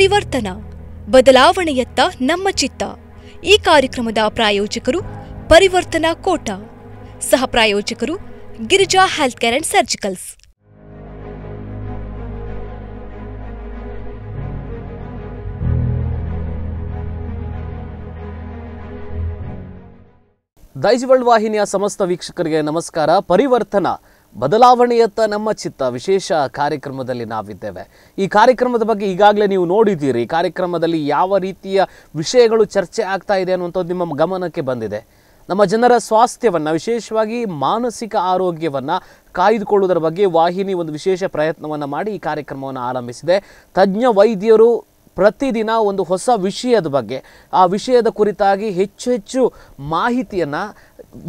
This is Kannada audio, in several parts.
ಪರಿವರ್ತನ ಬದಲಾವಣೆಯತ್ತ ನಮ್ಮ ಚಿತ್ತ ಈ ಕಾರ್ಯಕ್ರಮದ ಪ್ರಾಯೋಜಕರು ಪರಿವರ್ತನಾ ಕೋಟ ಸಹ ಪ್ರಾಯೋಜಕರು Girija health care and surgicals Daiji world ವಾಹಿನಿಯ ಸಮಸ್ತ ವೀಕ್ಷಕರಿಗೆ ನಮಸ್ಕಾರ ಪರಿವರ್ತನಾ ಬದಲಾವಣೆಯತ್ತ ನಮ್ಮ ಚಿತ್ತ ವಿಶೇಷ ಕಾರ್ಯಕ್ರಮದಲ್ಲಿ ನಾವಿದ್ದೇವೆ ಈ ಕಾರ್ಯಕ್ರಮದ ಬಗ್ಗೆ ಈಗಾಗಲೇ ನೀವು ನೋಡಿದ್ದೀರಿ ಕಾರ್ಯಕ್ರಮದಲ್ಲಿ ಯಾವ ರೀತಿಯ ವಿಷಯಗಳು ಚರ್ಚೆ ಆಗ್ತಾ ಇದೆ ಅನ್ನುವಂಥದ್ದು ನಿಮ್ಮ ಗಮನಕ್ಕೆ ಬಂದಿದೆ ನಮ್ಮ ಜನರ ಸ್ವಾಸ್ಥ್ಯವನ್ನು ವಿಶೇಷವಾಗಿ ಮಾನಸಿಕ ಆರೋಗ್ಯವನ್ನು ಕಾಯ್ದುಕೊಳ್ಳುವುದರ ಬಗ್ಗೆ ವಾಹಿನಿ ಒಂದು ವಿಶೇಷ ಪ್ರಯತ್ನವನ್ನು ಮಾಡಿ ಈ ಕಾರ್ಯಕ್ರಮವನ್ನು ಆರಂಭಿಸಿದೆ ತಜ್ಞ ವೈದ್ಯರು ಪ್ರತಿದಿನ ಒಂದು ಹೊಸ ವಿಷಯದ ಬಗ್ಗೆ ಆ ವಿಷಯದ ಕುರಿತಾಗಿ ಹೆಚ್ಚು ಹೆಚ್ಚು ಮಾಹಿತಿಯನ್ನು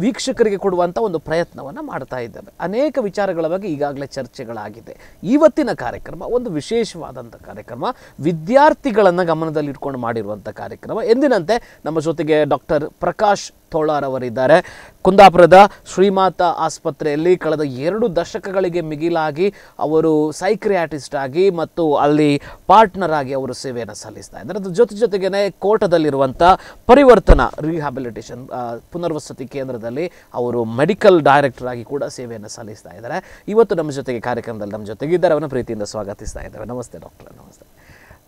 ವೀಕ್ಷಕರಿಗೆ ಕೊಡುವಂಥ ಒಂದು ಪ್ರಯತ್ನವನ್ನು ಮಾಡ್ತಾ ಇದ್ದೇವೆ ಅನೇಕ ವಿಚಾರಗಳ ಬಗ್ಗೆ ಈಗಾಗಲೇ ಚರ್ಚೆಗಳಾಗಿದೆ ಇವತ್ತಿನ ಕಾರ್ಯಕ್ರಮ ಒಂದು ವಿಶೇಷವಾದಂಥ ಕಾರ್ಯಕ್ರಮ ವಿದ್ಯಾರ್ಥಿಗಳನ್ನು ಗಮನದಲ್ಲಿಟ್ಕೊಂಡು ಮಾಡಿರುವಂಥ ಕಾರ್ಯಕ್ರಮ ಎಂದಿನಂತೆ ನಮ್ಮ ಜೊತೆಗೆ ಡಾಕ್ಟರ್ ಪ್ರಕಾಶ್ ತೋಳಾರ್ ಅವರಿದ್ದಾರೆ ಕುಂದಾಪುರದ ಶ್ರೀಮಾತ ಆಸ್ಪತ್ರೆಯಲ್ಲಿ ಕಳೆದ ಎರಡು ದಶಕಗಳಿಗೆ ಮಿಗಿಲಾಗಿ ಅವರು ಸೈಕ್ರಿಯಾಟಿಸ್ಟ್ ಆಗಿ ಮತ್ತು ಅಲ್ಲಿ ಪಾರ್ಟ್ನರ್ ಆಗಿ ಅವರು ಸೇವೆಯನ್ನು ಸಲ್ಲಿಸ್ತಾ ಇದ್ದಾರೆ ಅದರ ಜೊತೆ ಜೊತೆಗೇ ಕೋಟದಲ್ಲಿರುವಂಥ ಪರಿವರ್ತನ ರಿಹಾಬಿಲಿಟೇಷನ್ ಪುನರ್ವಸತಿ ಕೇಂದ್ರದಲ್ಲಿ ಅವರು ಮೆಡಿಕಲ್ ಡೈರೆಕ್ಟರ್ ಆಗಿ ಕೂಡ ಸೇವೆಯನ್ನು ಸಲ್ಲಿಸ್ತಾ ಇದ್ದಾರೆ ಇವತ್ತು ನಮ್ಮ ಜೊತೆಗೆ ಕಾರ್ಯಕ್ರಮದಲ್ಲಿ ನಮ್ಮ ಜೊತೆಗಿದ್ದಾರೆ ಅವನ ಪ್ರೀತಿಯಿಂದ ಸ್ವಾಗತಿಸ್ತಾ ಇದ್ದೇವೆ ನಮಸ್ತೆ ಡಾಕ್ಟರ್ ನಮಸ್ತೆ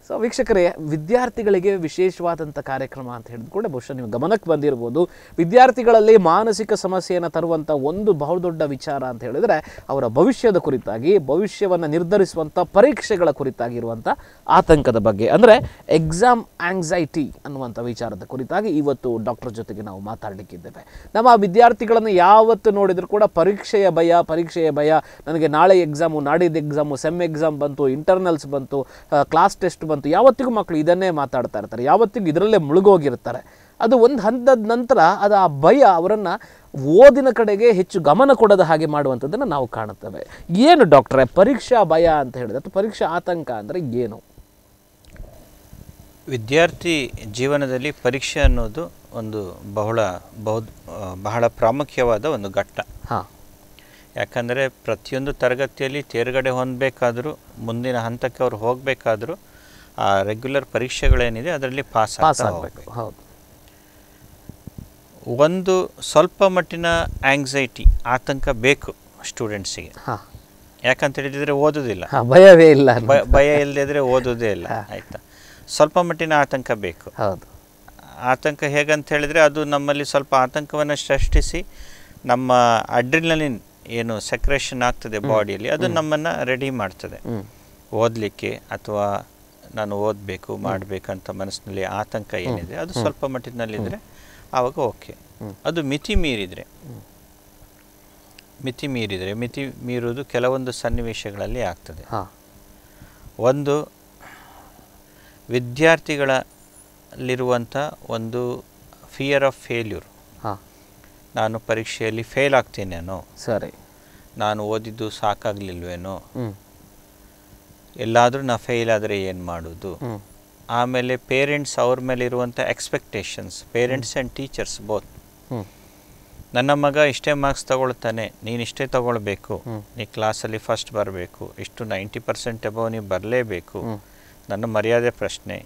ಸೊ ವೀಕ್ಷಕರೇ ವಿದ್ಯಾರ್ಥಿಗಳಿಗೆ ವಿಶೇಷವಾದಂಥ ಕಾರ್ಯಕ್ರಮ ಅಂತ ಹೇಳಿದ್ಕೊಂಡೆ ಕೂಡ ಬಹುಶಃ ನೀವು ಗಮನಕ್ಕೆ ಬಂದಿರ್ಬೋದು ವಿದ್ಯಾರ್ಥಿಗಳಲ್ಲಿ ಮಾನಸಿಕ ಸಮಸ್ಯೆಯನ್ನು ತರುವಂಥ ಒಂದು ಬಹುದೊಡ್ಡ ವಿಚಾರ ಅಂತ ಹೇಳಿದರೆ ಅವರ ಭವಿಷ್ಯದ ಕುರಿತಾಗಿ ಭವಿಷ್ಯವನ್ನು ನಿರ್ಧರಿಸುವಂಥ ಪರೀಕ್ಷೆಗಳ ಕುರಿತಾಗಿರುವಂಥ ಆತಂಕದ ಬಗ್ಗೆ ಅಂದರೆ ಎಕ್ಸಾಮ್ ಆಂಗ್ಸೈಟಿ ಅನ್ನುವಂಥ ವಿಚಾರದ ಕುರಿತಾಗಿ ಇವತ್ತು ಡಾಕ್ಟರ್ ಜೊತೆಗೆ ನಾವು ಮಾತಾಡಲಿಕ್ಕಿದ್ದೇವೆ ನಮ್ಮ ವಿದ್ಯಾರ್ಥಿಗಳನ್ನು ಯಾವತ್ತು ನೋಡಿದರೂ ಕೂಡ ಪರೀಕ್ಷೆಯ ಭಯ ಪರೀಕ್ಷೆಯ ಭಯ ನನಗೆ ನಾಳೆ ಎಕ್ಸಾಮು ನಾಡಿದ್ದು ಎಕ್ಸಾಮು ಸೆಮ್ ಎಕ್ಸಾಮ್ ಬಂತು ಇಂಟರ್ನಲ್ಸ್ ಬಂತು ಕ್ಲಾಸ್ ಟೆಸ್ಟ್ ಬಂತು ಬಂತು ಯಾವತ್ತಿಗೂ ಮಕ್ಕಳು ಇದನ್ನೇ ಮಾತಾಡ್ತಾ ಇರ್ತಾರೆ ಯಾವತ್ತಿಗೂ ಇದರಲ್ಲೇ ಮುಳುಗೋಗಿರ್ತಾರೆ ಅದು ಒಂದು ಹಂತದ ನಂತರ ಅದು ಆ ಭಯ ಅವರನ್ನು ಓದಿನ ಕಡೆಗೆ ಹೆಚ್ಚು ಗಮನ ಕೊಡದ ಹಾಗೆ ಮಾಡುವಂಥದ್ದನ್ನು ನಾವು ಕಾಣುತ್ತೇವೆ ಏನು ಡಾಕ್ಟ್ರೇ ಪರೀಕ್ಷಾ ಭಯ ಅಂತ ಹೇಳಿದ್ರೆ ಅಥವಾ ಪರೀಕ್ಷಾ ಆತಂಕ ಅಂದರೆ ಏನು ವಿದ್ಯಾರ್ಥಿ ಜೀವನದಲ್ಲಿ ಪರೀಕ್ಷೆ ಅನ್ನೋದು ಒಂದು ಬಹಳ ಬಹು ಬಹಳ ಪ್ರಾಮುಖ್ಯವಾದ ಒಂದು ಘಟ್ಟ ಹಾಂ ಯಾಕಂದರೆ ಪ್ರತಿಯೊಂದು ತರಗತಿಯಲ್ಲಿ ತೇರ್ಗಡೆ ಹೊಂದಬೇಕಾದರೂ ಮುಂದಿನ ಹಂತಕ್ಕೆ ಅವ್ರು ಹೋಗಬೇಕಾದರೂ ಆ ರೆಗ್ಯುಲರ್ ಪರೀಕ್ಷೆಗಳೇನಿದೆ ಅದರಲ್ಲಿ ಪಾಸ್ ಪಾಸ್ ಆಗಬೇಕು ಹೌದು ಒಂದು ಸ್ವಲ್ಪ ಮಟ್ಟಿನ ಆಂಗ್ಸೈಟಿ ಆತಂಕ ಬೇಕು ಸ್ಟೂಡೆಂಟ್ಸಿಗೆ ಯಾಕಂತ ಹೇಳಿದರೆ ಓದೋದಿಲ್ಲ ಭಯವೇ ಇಲ್ಲ ಭಯ ಇಲ್ಲದಿದ್ರೆ ಓದೋದೇ ಇಲ್ಲ ಆಯಿತಾ ಸ್ವಲ್ಪ ಮಟ್ಟಿನ ಆತಂಕ ಬೇಕು ಹೌದು ಆತಂಕ ಹೇಗಂತ ಹೇಳಿದರೆ ಅದು ನಮ್ಮಲ್ಲಿ ಸ್ವಲ್ಪ ಆತಂಕವನ್ನು ಸೃಷ್ಟಿಸಿ ನಮ್ಮ ಅಡ್ರಿನಲಿನ್ ಏನು ಸೆಕ್ರೇಷನ್ ಆಗ್ತದೆ ಬಾಡಿಯಲ್ಲಿ ಅದು ನಮ್ಮನ್ನು ರೆಡಿ ಮಾಡ್ತದೆ ಓದಲಿಕ್ಕೆ ಅಥವಾ ನಾನು ಓದಬೇಕು ಮಾಡಬೇಕಂತ ಮನಸ್ಸಿನಲ್ಲಿ ಆತಂಕ ಏನಿದೆ ಅದು ಸ್ವಲ್ಪ ಮಟ್ಟಿನಲ್ಲಿದ್ದರೆ ಆವಾಗ ಓಕೆ ಅದು ಮಿತಿ ಮೀರಿದರೆ ಮಿತಿ ಮೀರಿದರೆ ಮಿತಿ ಮೀರುವುದು ಕೆಲವೊಂದು ಸನ್ನಿವೇಶಗಳಲ್ಲಿ ಆಗ್ತದೆ ಒಂದು ವಿದ್ಯಾರ್ಥಿಗಳಲ್ಲಿರುವಂಥ ಒಂದು ಫಿಯರ್ ಆಫ್ ಫೇಲ್ಯೂರ್ ನಾನು ಪರೀಕ್ಷೆಯಲ್ಲಿ ಫೇಲ್ ಆಗ್ತೇನೇನೋ ಸರಿ ನಾನು ಓದಿದ್ದು ಸಾಕಾಗಲಿಲ್ವೇನೋ ಎಲ್ಲಾದರೂ ನಾ ಫೇಲ್ ಆದರೆ ಏನು ಮಾಡೋದು ಆಮೇಲೆ ಪೇರೆಂಟ್ಸ್ ಅವ್ರ ಮೇಲೆ ಇರುವಂಥ expectations parents and teachers both ನನ್ನ ಮಗ ಇಷ್ಟೇ ಮಾರ್ಕ್ಸ್ ತಗೊಳ್ತಾನೆ ನೀನು ಇಷ್ಟೇ ತಗೊಳ್ಬೇಕು ನೀ ಕ್ಲಾಸಲ್ಲಿ ಫಸ್ಟ್ ಬರಬೇಕು ಇಷ್ಟು ನೈಂಟಿ ಪರ್ಸೆಂಟ್ ಅಬವ್ ನೀವು ಬರಲೇಬೇಕು ನನ್ನ ಮರ್ಯಾದೆ ಪ್ರಶ್ನೆ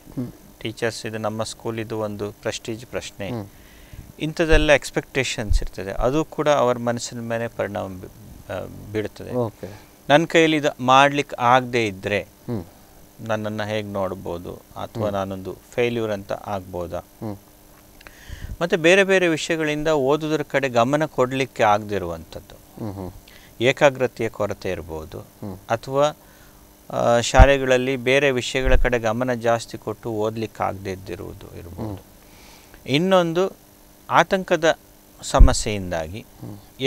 ಟೀಚರ್ಸ್ ಇದು ನಮ್ಮ ಸ್ಕೂಲ್ ಇದು ಒಂದು ಪ್ರೆಸ್ಟೀಜ್ ಪ್ರಶ್ನೆ ಇಂಥದ್ದೆಲ್ಲ ಎಕ್ಸ್ಪೆಕ್ಟೇಷನ್ಸ್ ಇರ್ತದೆ ಅದು ಕೂಡ ಅವರ ಮನಸ್ಸಿನ ಮೇಲೆ ಪರಿಣಾಮ ಬೀಳ್ತದೆ ನನ್ನ ಕೈಯಲ್ಲಿ ಇದು ಮಾಡ್ಲಿಕ್ಕೆ ಆಗದೆ ಇದ್ದರೆ ನನ್ನನ್ನು ಹೇಗೆ ನೋಡ್ಬೋದು ಅಥವಾ ನಾನೊಂದು ಫೇಲ್ಯೂರ್ ಅಂತ ಆಗ್ಬೋದಾ ಮತ್ತೆ ಬೇರೆ ಬೇರೆ ವಿಷಯಗಳಿಂದ ಓದೋದ್ರ ಕಡೆ ಗಮನ ಕೊಡಲಿಕ್ಕೆ ಆಗದಿರುವಂಥದ್ದು ಏಕಾಗ್ರತೆಯ ಕೊರತೆ ಇರ್ಬೋದು ಅಥವಾ ಶಾಲೆಗಳಲ್ಲಿ ಬೇರೆ ವಿಷಯಗಳ ಕಡೆ ಗಮನ ಜಾಸ್ತಿ ಕೊಟ್ಟು ಓದಲಿಕ್ಕೆ ಆಗದೇ ಇದ್ದಿರುವುದು ಇರ್ಬೋದು ಇನ್ನೊಂದು ಆತಂಕದ ಸಮಸ್ಯೆಯಿಂದಾಗಿ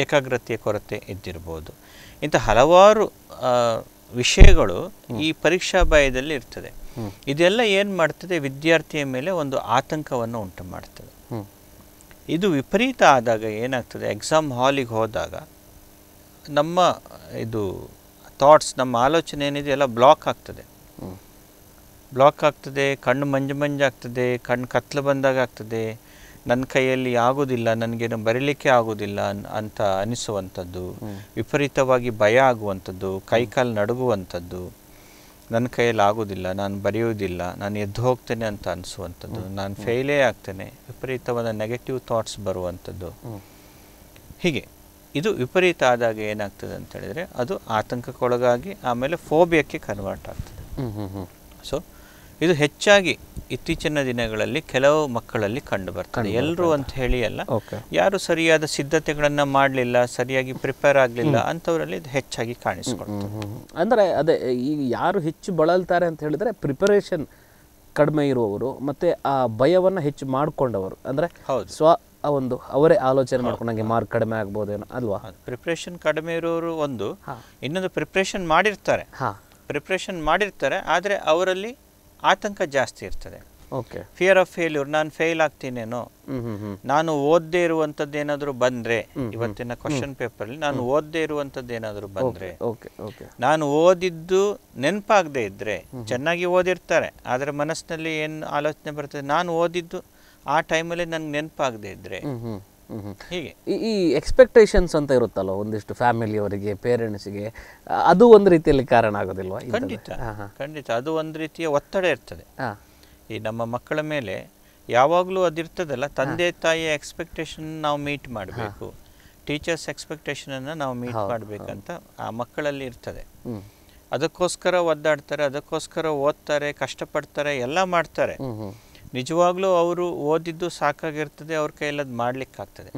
ಏಕಾಗ್ರತೆಯ ಕೊರತೆ ಇದ್ದಿರ್ಬೋದು ಇಂಥ ಹಲವಾರು ವಿಷಯಗಳು ಈ ಪರೀಕ್ಷಾ ಭಯದಲ್ಲಿ ಇರ್ತದೆ ಇದೆಲ್ಲ ಏನು ಮಾಡ್ತದೆ ವಿದ್ಯಾರ್ಥಿಯ ಮೇಲೆ ಒಂದು ಆತಂಕವನ್ನು ಉಂಟು ಮಾಡ್ತದೆ ಇದು ವಿಪರೀತ ಆದಾಗ ಏನಾಗ್ತದೆ ಎಕ್ಸಾಮ್ ಹಾಲಿಗೆ ಹೋದಾಗ ನಮ್ಮ ಇದು ಥಾಟ್ಸ್ ನಮ್ಮ ಆಲೋಚನೆ ಏನಿದೆ ಎಲ್ಲ ಬ್ಲಾಕ್ ಆಗ್ತದೆ ಬ್ಲಾಕ್ ಆಗ್ತದೆ ಕಣ್ಣು ಮಂಜು ಮಂಜಾಗ್ತದೆ ಕಣ್ಣು ಕತ್ಲು ಬಂದಾಗ ಆಗ್ತದೆ ನನ್ನ ಕೈಯಲ್ಲಿ ಆಗೋದಿಲ್ಲ ನನಗೇನು ಬರೀಲಿಕ್ಕೆ ಆಗೋದಿಲ್ಲ ಅಂತ ಅನಿಸುವಂಥದ್ದು ವಿಪರೀತವಾಗಿ ಭಯ ಆಗುವಂಥದ್ದು ಕೈಕಾಲು ನಡುಗುವಂಥದ್ದು ನನ್ನ ಕೈಯಲ್ಲಿ ಆಗೋದಿಲ್ಲ ನಾನು ಬರೆಯೋದಿಲ್ಲ ನಾನು ಎದ್ದು ಹೋಗ್ತೇನೆ ಅಂತ ಅನಿಸುವಂಥದ್ದು ನಾನು ಫೇಲೇ ಆಗ್ತೇನೆ ವಿಪರೀತವಾದ ನೆಗೆಟಿವ್ ಥಾಟ್ಸ್ ಬರುವಂಥದ್ದು ಹೀಗೆ ಇದು ವಿಪರೀತ ಆದಾಗ ಏನಾಗ್ತದೆ ಅಂತ ಹೇಳಿದರೆ ಅದು ಆತಂಕಕ್ಕೊಳಗಾಗಿ ಆಮೇಲೆ ಫೋಬಿಯಕ್ಕೆ ಕನ್ವರ್ಟ್ ಆಗ್ತದೆ ಸೊ ಇದು ಹೆಚ್ಚಾಗಿ ಇತ್ತೀಚಿನ ದಿನಗಳಲ್ಲಿ ಕೆಲವು ಮಕ್ಕಳಲ್ಲಿ ಕಂಡು ಬರ್ತದೆ ಎಲ್ಲರೂ ಅಂತ ಹೇಳಿ ಅಲ್ಲ ಯಾರು ಸರಿಯಾದ ಸಿದ್ಧತೆಗಳನ್ನು ಮಾಡಲಿಲ್ಲ ಸರಿಯಾಗಿ ಪ್ರಿಪೇರ್ ಆಗಲಿಲ್ಲ ಅಂಥವರಲ್ಲಿ ಇದು ಹೆಚ್ಚಾಗಿ ಕಾಣಿಸ್ಕೊಳ್ತದೆ ಅಂದರೆ ಅದೇ ಈಗ ಯಾರು ಹೆಚ್ಚು ಬಳಲ್ತಾರೆ ಅಂತ ಹೇಳಿದರೆ ಪ್ರಿಪರೇಷನ್ ಕಡಿಮೆ ಇರುವವರು ಮತ್ತು ಆ ಭಯವನ್ನು ಹೆಚ್ಚು ಮಾಡಿಕೊಂಡವರು ಅಂದರೆ ಸ್ವ ಆ ಒಂದು ಅವರೇ ಆಲೋಚನೆ ಮಾಡ್ಕೊಂಡಂಗೆ ಮಾರ್ಕ್ ಕಡಿಮೆ ಆಗ್ಬೋದೇನೋ ಅಲ್ವಾ ಪ್ರಿಪ್ರೇಷನ್ ಕಡಿಮೆ ಇರೋರು ಒಂದು ಇನ್ನೊಂದು ಪ್ರಿಪ್ರೇಷನ್ ಮಾಡಿರ್ತಾರೆ ಪ್ರಿಪ್ರೇಷನ್ ಮಾಡಿರ್ತಾರೆ ಆದರೆ ಅವರಲ್ಲಿ ಆತಂಕ ಜಾಸ್ತಿ ಇರ್ತದೆ ಓಕೆ ಫಿಯರ್ ಆಫ್ ಫೇಲ್ಯೂರ್ ನಾನು ಫೇಲ್ ಆಗ್ತೀನೇನೋ ನಾನು ಓದದೇ ಇರುವಂಥದ್ದು ಏನಾದರೂ ಬಂದರೆ ಇವತ್ತಿನ ಕ್ವಶನ್ ಪೇಪರಲ್ಲಿ ನಾನು ಓದದೇ ಇರುವಂಥದ್ದು ಏನಾದರೂ ಬಂದರೆ ನಾನು ಓದಿದ್ದು ನೆನಪಾಗದೇ ಇದ್ದರೆ ಚೆನ್ನಾಗಿ ಓದಿರ್ತಾರೆ ಆದರೆ ಮನಸ್ಸಿನಲ್ಲಿ ಏನು ಆಲೋಚನೆ ಬರ್ತದೆ ನಾನು ಓದಿದ್ದು ಆ ಟೈಮಲ್ಲಿ ನನಗೆ ನೆನಪಾಗದೇ ಇದ್ದರೆ ಹೀಗೆ ಈ ಎಕ್ಸ್ಪೆಕ್ಟೇಷನ್ಸ್ ಅಂತ ಇರುತ್ತಲ್ಲ ಒಂದಿಷ್ಟು ಫ್ಯಾಮಿಲಿ ಫ್ಯಾಮಿಲಿಯವರಿಗೆ ಪೇರೆಂಟ್ಸ್ಗೆ ಅದು ಒಂದು ರೀತಿಯಲ್ಲಿ ಕಾರಣ ಆಗೋದಿಲ್ವ ಖಂಡಿತ ಖಂಡಿತ ಅದು ಒಂದು ರೀತಿಯ ಒತ್ತಡ ಇರ್ತದೆ ಈ ನಮ್ಮ ಮಕ್ಕಳ ಮೇಲೆ ಯಾವಾಗಲೂ ಅದಿರ್ತದಲ್ಲ ತಂದೆ ತಾಯಿಯ ಎಕ್ಸ್ಪೆಕ್ಟೇಷನ್ ನಾವು ಮೀಟ್ ಮಾಡಬೇಕು ಟೀಚರ್ಸ್ ಎಕ್ಸ್ಪೆಕ್ಟೇಷನ್ ಎಕ್ಸ್ಪೆಕ್ಟೇಷನನ್ನು ನಾವು ಮೀಟ್ ಮಾಡಬೇಕಂತ ಆ ಮಕ್ಕಳಲ್ಲಿ ಇರ್ತದೆ ಅದಕ್ಕೋಸ್ಕರ ಒದ್ದಾಡ್ತಾರೆ ಅದಕ್ಕೋಸ್ಕರ ಓದ್ತಾರೆ ಕಷ್ಟಪಡ್ತಾರೆ ಎಲ್ಲ ಮಾಡ್ತಾರೆ ನಿಜವಾಗ್ಲೂ ಅವರು ಓದಿದ್ದು ಸಾಕಾಗಿರ್ತದೆ ಅವ್ರ ಅದು ಮಾಡಲಿಕ್ಕಾಗ್ತದೆ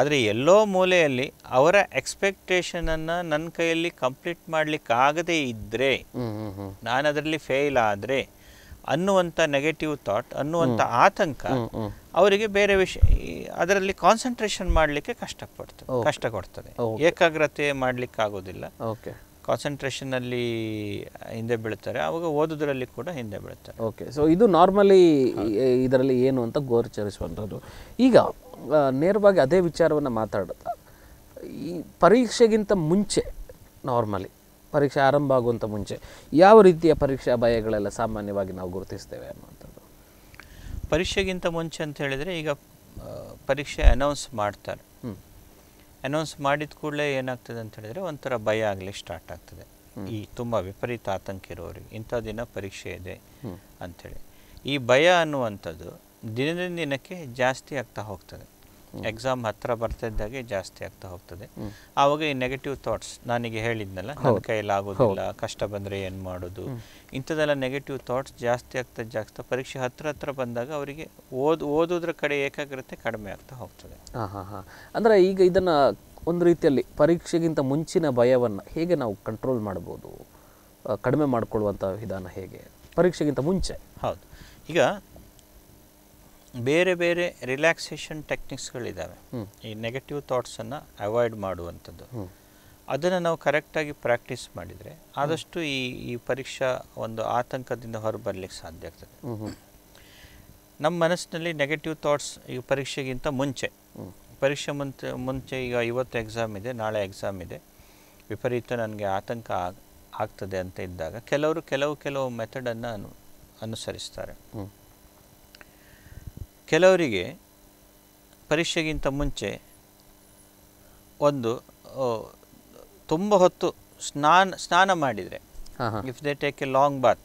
ಆದರೆ ಎಲ್ಲೋ ಮೂಲೆಯಲ್ಲಿ ಅವರ ಎಕ್ಸ್ಪೆಕ್ಟೇಷನನ್ನು ನನ್ನ ಕೈಯಲ್ಲಿ ಕಂಪ್ಲೀಟ್ ಮಾಡಲಿಕ್ಕಾಗದೇ ಇದ್ದರೆ ನಾನು ಅದರಲ್ಲಿ ಫೇಲ್ ಆದರೆ ಅನ್ನುವಂಥ ನೆಗೆಟಿವ್ ಥಾಟ್ ಅನ್ನುವಂಥ ಆತಂಕ ಅವರಿಗೆ ಬೇರೆ ವಿಷಯ ಅದರಲ್ಲಿ ಕಾನ್ಸಂಟ್ರೇಷನ್ ಮಾಡಲಿಕ್ಕೆ ಕಷ್ಟಪಡ್ತದೆ ಕಷ್ಟ ಕೊಡ್ತದೆ ಏಕಾಗ್ರತೆ ಓಕೆ ಕಾನ್ಸಂಟ್ರೇಷನಲ್ಲಿ ಹಿಂದೆ ಬೀಳ್ತಾರೆ ಆವಾಗ ಓದೋದ್ರಲ್ಲಿ ಕೂಡ ಹಿಂದೆ ಬೀಳ್ತಾರೆ ಓಕೆ ಸೊ ಇದು ನಾರ್ಮಲಿ ಇದರಲ್ಲಿ ಏನು ಅಂತ ಗೋಚರಿಸುವಂಥದ್ದು ಈಗ ನೇರವಾಗಿ ಅದೇ ವಿಚಾರವನ್ನು ಮಾತಾಡುತ್ತಾ ಈ ಪರೀಕ್ಷೆಗಿಂತ ಮುಂಚೆ ನಾರ್ಮಲಿ ಪರೀಕ್ಷೆ ಆರಂಭ ಆಗುವಂಥ ಮುಂಚೆ ಯಾವ ರೀತಿಯ ಪರೀಕ್ಷಾ ಭಯಗಳೆಲ್ಲ ಸಾಮಾನ್ಯವಾಗಿ ನಾವು ಗುರುತಿಸ್ತೇವೆ ಅನ್ನುವಂಥದ್ದು ಪರೀಕ್ಷೆಗಿಂತ ಮುಂಚೆ ಅಂತ ಹೇಳಿದರೆ ಈಗ ಪರೀಕ್ಷೆ ಅನೌನ್ಸ್ ಮಾಡ್ತಾರೆ ಅನೌನ್ಸ್ ಮಾಡಿದ ಕೂಡಲೇ ಏನಾಗ್ತದೆ ಅಂತ ಹೇಳಿದ್ರೆ ಒಂಥರ ಭಯ ಆಗಲೇ ಸ್ಟಾರ್ಟ್ ಆಗ್ತದೆ ಈ ತುಂಬ ವಿಪರೀತ ಆತಂಕ ಇರೋರಿಗೆ ಇಂಥ ದಿನ ಪರೀಕ್ಷೆ ಇದೆ ಅಂಥೇಳಿ ಈ ಭಯ ಅನ್ನುವಂಥದ್ದು ದಿನದಿಂದ ದಿನಕ್ಕೆ ಜಾಸ್ತಿ ಆಗ್ತಾ ಹೋಗ್ತದೆ ಎಕ್ಸಾಮ್ ಹತ್ತಿರ ಬರ್ತಿದ್ದಾಗೆ ಜಾಸ್ತಿ ಆಗ್ತಾ ಹೋಗ್ತದೆ ಆವಾಗ ಈ ನೆಗೆಟಿವ್ ಥಾಟ್ಸ್ ನಾನೀಗ ಹೇಳಿದ್ನಲ್ಲ ನನ್ನ ಕೈಯಲ್ಲಿ ಆಗೋದಿಲ್ಲ ಕಷ್ಟ ಬಂದರೆ ಏನು ಮಾಡೋದು ಇಂಥದ್ದೆಲ್ಲ ನೆಗೆಟಿವ್ ಥಾಟ್ಸ್ ಜಾಸ್ತಿ ಆಗ್ತಾ ಜಾಸ್ತಿ ಪರೀಕ್ಷೆ ಹತ್ತಿರ ಹತ್ತಿರ ಬಂದಾಗ ಅವರಿಗೆ ಓದ್ ಓದೋದ್ರ ಕಡೆ ಏಕಾಗ್ರತೆ ಕಡಿಮೆ ಆಗ್ತಾ ಹೋಗ್ತದೆ ಹಾಂ ಹಾಂ ಅಂದರೆ ಈಗ ಇದನ್ನು ಒಂದು ರೀತಿಯಲ್ಲಿ ಪರೀಕ್ಷೆಗಿಂತ ಮುಂಚಿನ ಭಯವನ್ನು ಹೇಗೆ ನಾವು ಕಂಟ್ರೋಲ್ ಮಾಡ್ಬೋದು ಕಡಿಮೆ ಮಾಡಿಕೊಳ್ಳುವಂಥ ವಿಧಾನ ಹೇಗೆ ಪರೀಕ್ಷೆಗಿಂತ ಮುಂಚೆ ಹೌದು ಈಗ ಬೇರೆ ಬೇರೆ ರಿಲ್ಯಾಕ್ಸೇಷನ್ ಟೆಕ್ನಿಕ್ಸ್ಗಳಿದ್ದಾವೆ ಈ ನೆಗೆಟಿವ್ ಥಾಟ್ಸನ್ನು ಅವಾಯ್ಡ್ ಮಾಡುವಂಥದ್ದು ಅದನ್ನು ನಾವು ಕರೆಕ್ಟಾಗಿ ಪ್ರಾಕ್ಟೀಸ್ ಮಾಡಿದರೆ ಆದಷ್ಟು ಈ ಈ ಪರೀಕ್ಷಾ ಒಂದು ಆತಂಕದಿಂದ ಹೊರಬರಲಿಕ್ಕೆ ಸಾಧ್ಯ ಆಗ್ತದೆ ನಮ್ಮ ಮನಸ್ಸಿನಲ್ಲಿ ನೆಗೆಟಿವ್ ಥಾಟ್ಸ್ ಈ ಪರೀಕ್ಷೆಗಿಂತ ಮುಂಚೆ ಪರೀಕ್ಷೆ ಮುಂಚೆ ಮುಂಚೆ ಈಗ ಇವತ್ತು ಎಕ್ಸಾಮ್ ಇದೆ ನಾಳೆ ಎಕ್ಸಾಮ್ ಇದೆ ವಿಪರೀತ ನನಗೆ ಆತಂಕ ಆಗ್ತದೆ ಅಂತ ಇದ್ದಾಗ ಕೆಲವರು ಕೆಲವು ಕೆಲವು ಮೆಥಡನ್ನು ಅನು ಅನುಸರಿಸ್ತಾರೆ ಕೆಲವರಿಗೆ ಪರೀಕ್ಷೆಗಿಂತ ಮುಂಚೆ ಒಂದು ತುಂಬ ಹೊತ್ತು ಸ್ನಾನ ಸ್ನಾನ ಮಾಡಿದರೆ if they take a long bath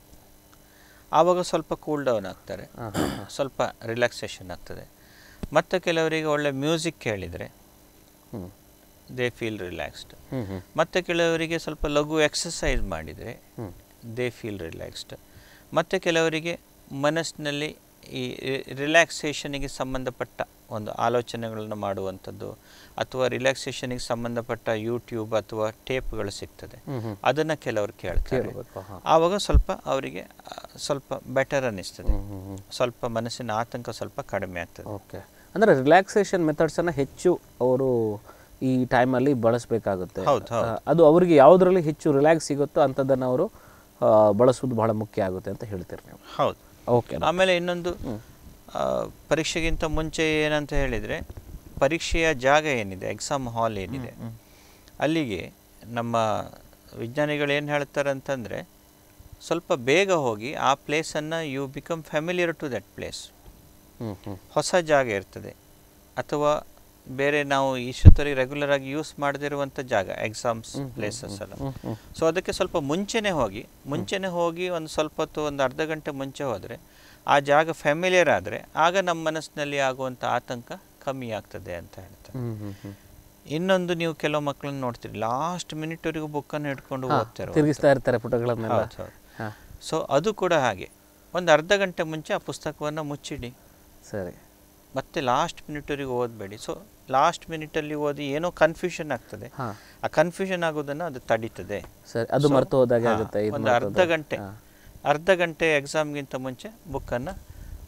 ಆವಾಗ ಸ್ವಲ್ಪ ಕೂಲ್ ಡೌನ್ ಆಗ್ತಾರೆ ಸ್ವಲ್ಪ ರಿಲ್ಯಾಕ್ಸೇಷನ್ ಆಗ್ತದೆ ಮತ್ತು ಕೆಲವರಿಗೆ ಒಳ್ಳೆ ಮ್ಯೂಸಿಕ್ ಕೇಳಿದರೆ ದೇ ಫೀಲ್ ರಿಲ್ಯಾಕ್ಸ್ಡ್ ಮತ್ತು ಕೆಲವರಿಗೆ ಸ್ವಲ್ಪ ಲಘು ಎಕ್ಸಸೈಸ್ ಮಾಡಿದರೆ ದೇ ಫೀಲ್ ರಿಲ್ಯಾಕ್ಸ್ಡ್ ಮತ್ತು ಕೆಲವರಿಗೆ ಮನಸ್ಸಿನಲ್ಲಿ ಈ ರಿಲ್ಯಾಕ್ಸೇಷನಿಗೆ ಸಂಬಂಧಪಟ್ಟ ಒಂದು ಆಲೋಚನೆಗಳನ್ನು ಮಾಡುವಂಥದ್ದು ಅಥವಾ ರಿಲ್ಯಾಕ್ಸೇಷನಿಗೆ ಸಂಬಂಧಪಟ್ಟ ಯೂಟ್ಯೂಬ್ ಅಥವಾ ಟೇಪ್ಗಳು ಸಿಗ್ತದೆ ಅದನ್ನು ಕೆಲವರು ಕೇಳ್ತಾರೆ ಆವಾಗ ಸ್ವಲ್ಪ ಅವರಿಗೆ ಸ್ವಲ್ಪ ಬೆಟರ್ ಅನ್ನಿಸ್ತದೆ ಸ್ವಲ್ಪ ಮನಸ್ಸಿನ ಆತಂಕ ಸ್ವಲ್ಪ ಕಡಿಮೆ ಆಗ್ತದೆ ಓಕೆ ಅಂದರೆ ರಿಲ್ಯಾಕ್ಸೇಷನ್ ಮೆಥಡ್ಸನ್ನು ಹೆಚ್ಚು ಅವರು ಈ ಟೈಮಲ್ಲಿ ಬಳಸಬೇಕಾಗುತ್ತೆ ಅದು ಅವರಿಗೆ ಯಾವುದರಲ್ಲಿ ಹೆಚ್ಚು ರಿಲ್ಯಾಕ್ಸ್ ಸಿಗುತ್ತೋ ಅಂಥದ್ದನ್ನು ಅವರು ಬಳಸೋದು ಬಹಳ ಮುಖ್ಯ ಆಗುತ್ತೆ ಅಂತ ಹೇಳ್ತೀರಿ ನೀವು ಹೌದು ಓಕೆ ಆಮೇಲೆ ಇನ್ನೊಂದು ಪರೀಕ್ಷೆಗಿಂತ ಮುಂಚೆ ಏನಂತ ಹೇಳಿದರೆ ಪರೀಕ್ಷೆಯ ಜಾಗ ಏನಿದೆ ಎಕ್ಸಾಮ್ ಹಾಲ್ ಏನಿದೆ ಅಲ್ಲಿಗೆ ನಮ್ಮ ವಿಜ್ಞಾನಿಗಳು ಏನು ಹೇಳ್ತಾರೆ ಅಂತಂದರೆ ಸ್ವಲ್ಪ ಬೇಗ ಹೋಗಿ ಆ ಪ್ಲೇಸನ್ನು you become familiar to that place ಹೊಸ ಜಾಗ ಇರ್ತದೆ ಅಥವಾ ಬೇರೆ ನಾವು ಈಶ್ವತ್ತರಿಗೆ ರೆಗ್ಯುಲರ್ ಆಗಿ ಯೂಸ್ ಮಾಡದಿರುವಂಥ ಜಾಗ ಎಕ್ಸಾಮ್ಸ್ ಪ್ಲೇಸಸ್ ಎಲ್ಲ ಸೊ ಅದಕ್ಕೆ ಸ್ವಲ್ಪ ಮುಂಚೆನೇ ಹೋಗಿ ಮುಂಚೆನೇ ಹೋಗಿ ಒಂದು ಸ್ವಲ್ಪ ಹೊತ್ತು ಒಂದು ಅರ್ಧ ಗಂಟೆ ಮುಂಚೆ ಹೋದ್ರೆ ಆ ಜಾಗ ಫ್ಯಾಮಿಲಿಯರ್ ಆದರೆ ಆಗ ನಮ್ಮ ಮನಸ್ಸಿನಲ್ಲಿ ಆಗುವಂಥ ಆತಂಕ ಕಮ್ಮಿ ಆಗ್ತದೆ ಅಂತ ಹೇಳ್ತಾರೆ ಇನ್ನೊಂದು ನೀವು ಕೆಲವು ಮಕ್ಕಳನ್ನ ನೋಡ್ತೀರಿ ಲಾಸ್ಟ್ ಮಿನಿಟ್ವರೆಗೂ ಬುಕ್ಕನ್ನು ಹಿಡ್ಕೊಂಡು ಓದ್ತಾರೆ ತಿರುಗಿಸ್ತಾ ಇರ್ತಾರೆ ಸೊ ಅದು ಕೂಡ ಹಾಗೆ ಒಂದು ಅರ್ಧ ಗಂಟೆ ಮುಂಚೆ ಆ ಪುಸ್ತಕವನ್ನು ಮುಚ್ಚಿಡಿ ಸರಿ ಮತ್ತೆ ಲಾಸ್ಟ್ ಮಿನಿಟವರೆಗೂ ಓದಬೇಡಿ ಸೊ ಲಾಸ್ಟ್ ಮಿನಿಟಲ್ಲಿ ಓದಿ ಏನೋ ಕನ್ಫ್ಯೂಷನ್ ಆಗ್ತದೆ ಆ ಕನ್ಫ್ಯೂಷನ್ ಆಗೋದನ್ನ ಅದು ತಡೀತದೆ ಸರ್ ಅದು ಮರೆತು ಹೋದಾಗ ಆಗುತ್ತೆ ಒಂದು ಅರ್ಧ ಗಂಟೆ ಅರ್ಧ ಗಂಟೆ ಎಕ್ಸಾಮ್ಗಿಂತ ಮುಂಚೆ ಬುಕ್ಕನ್ನು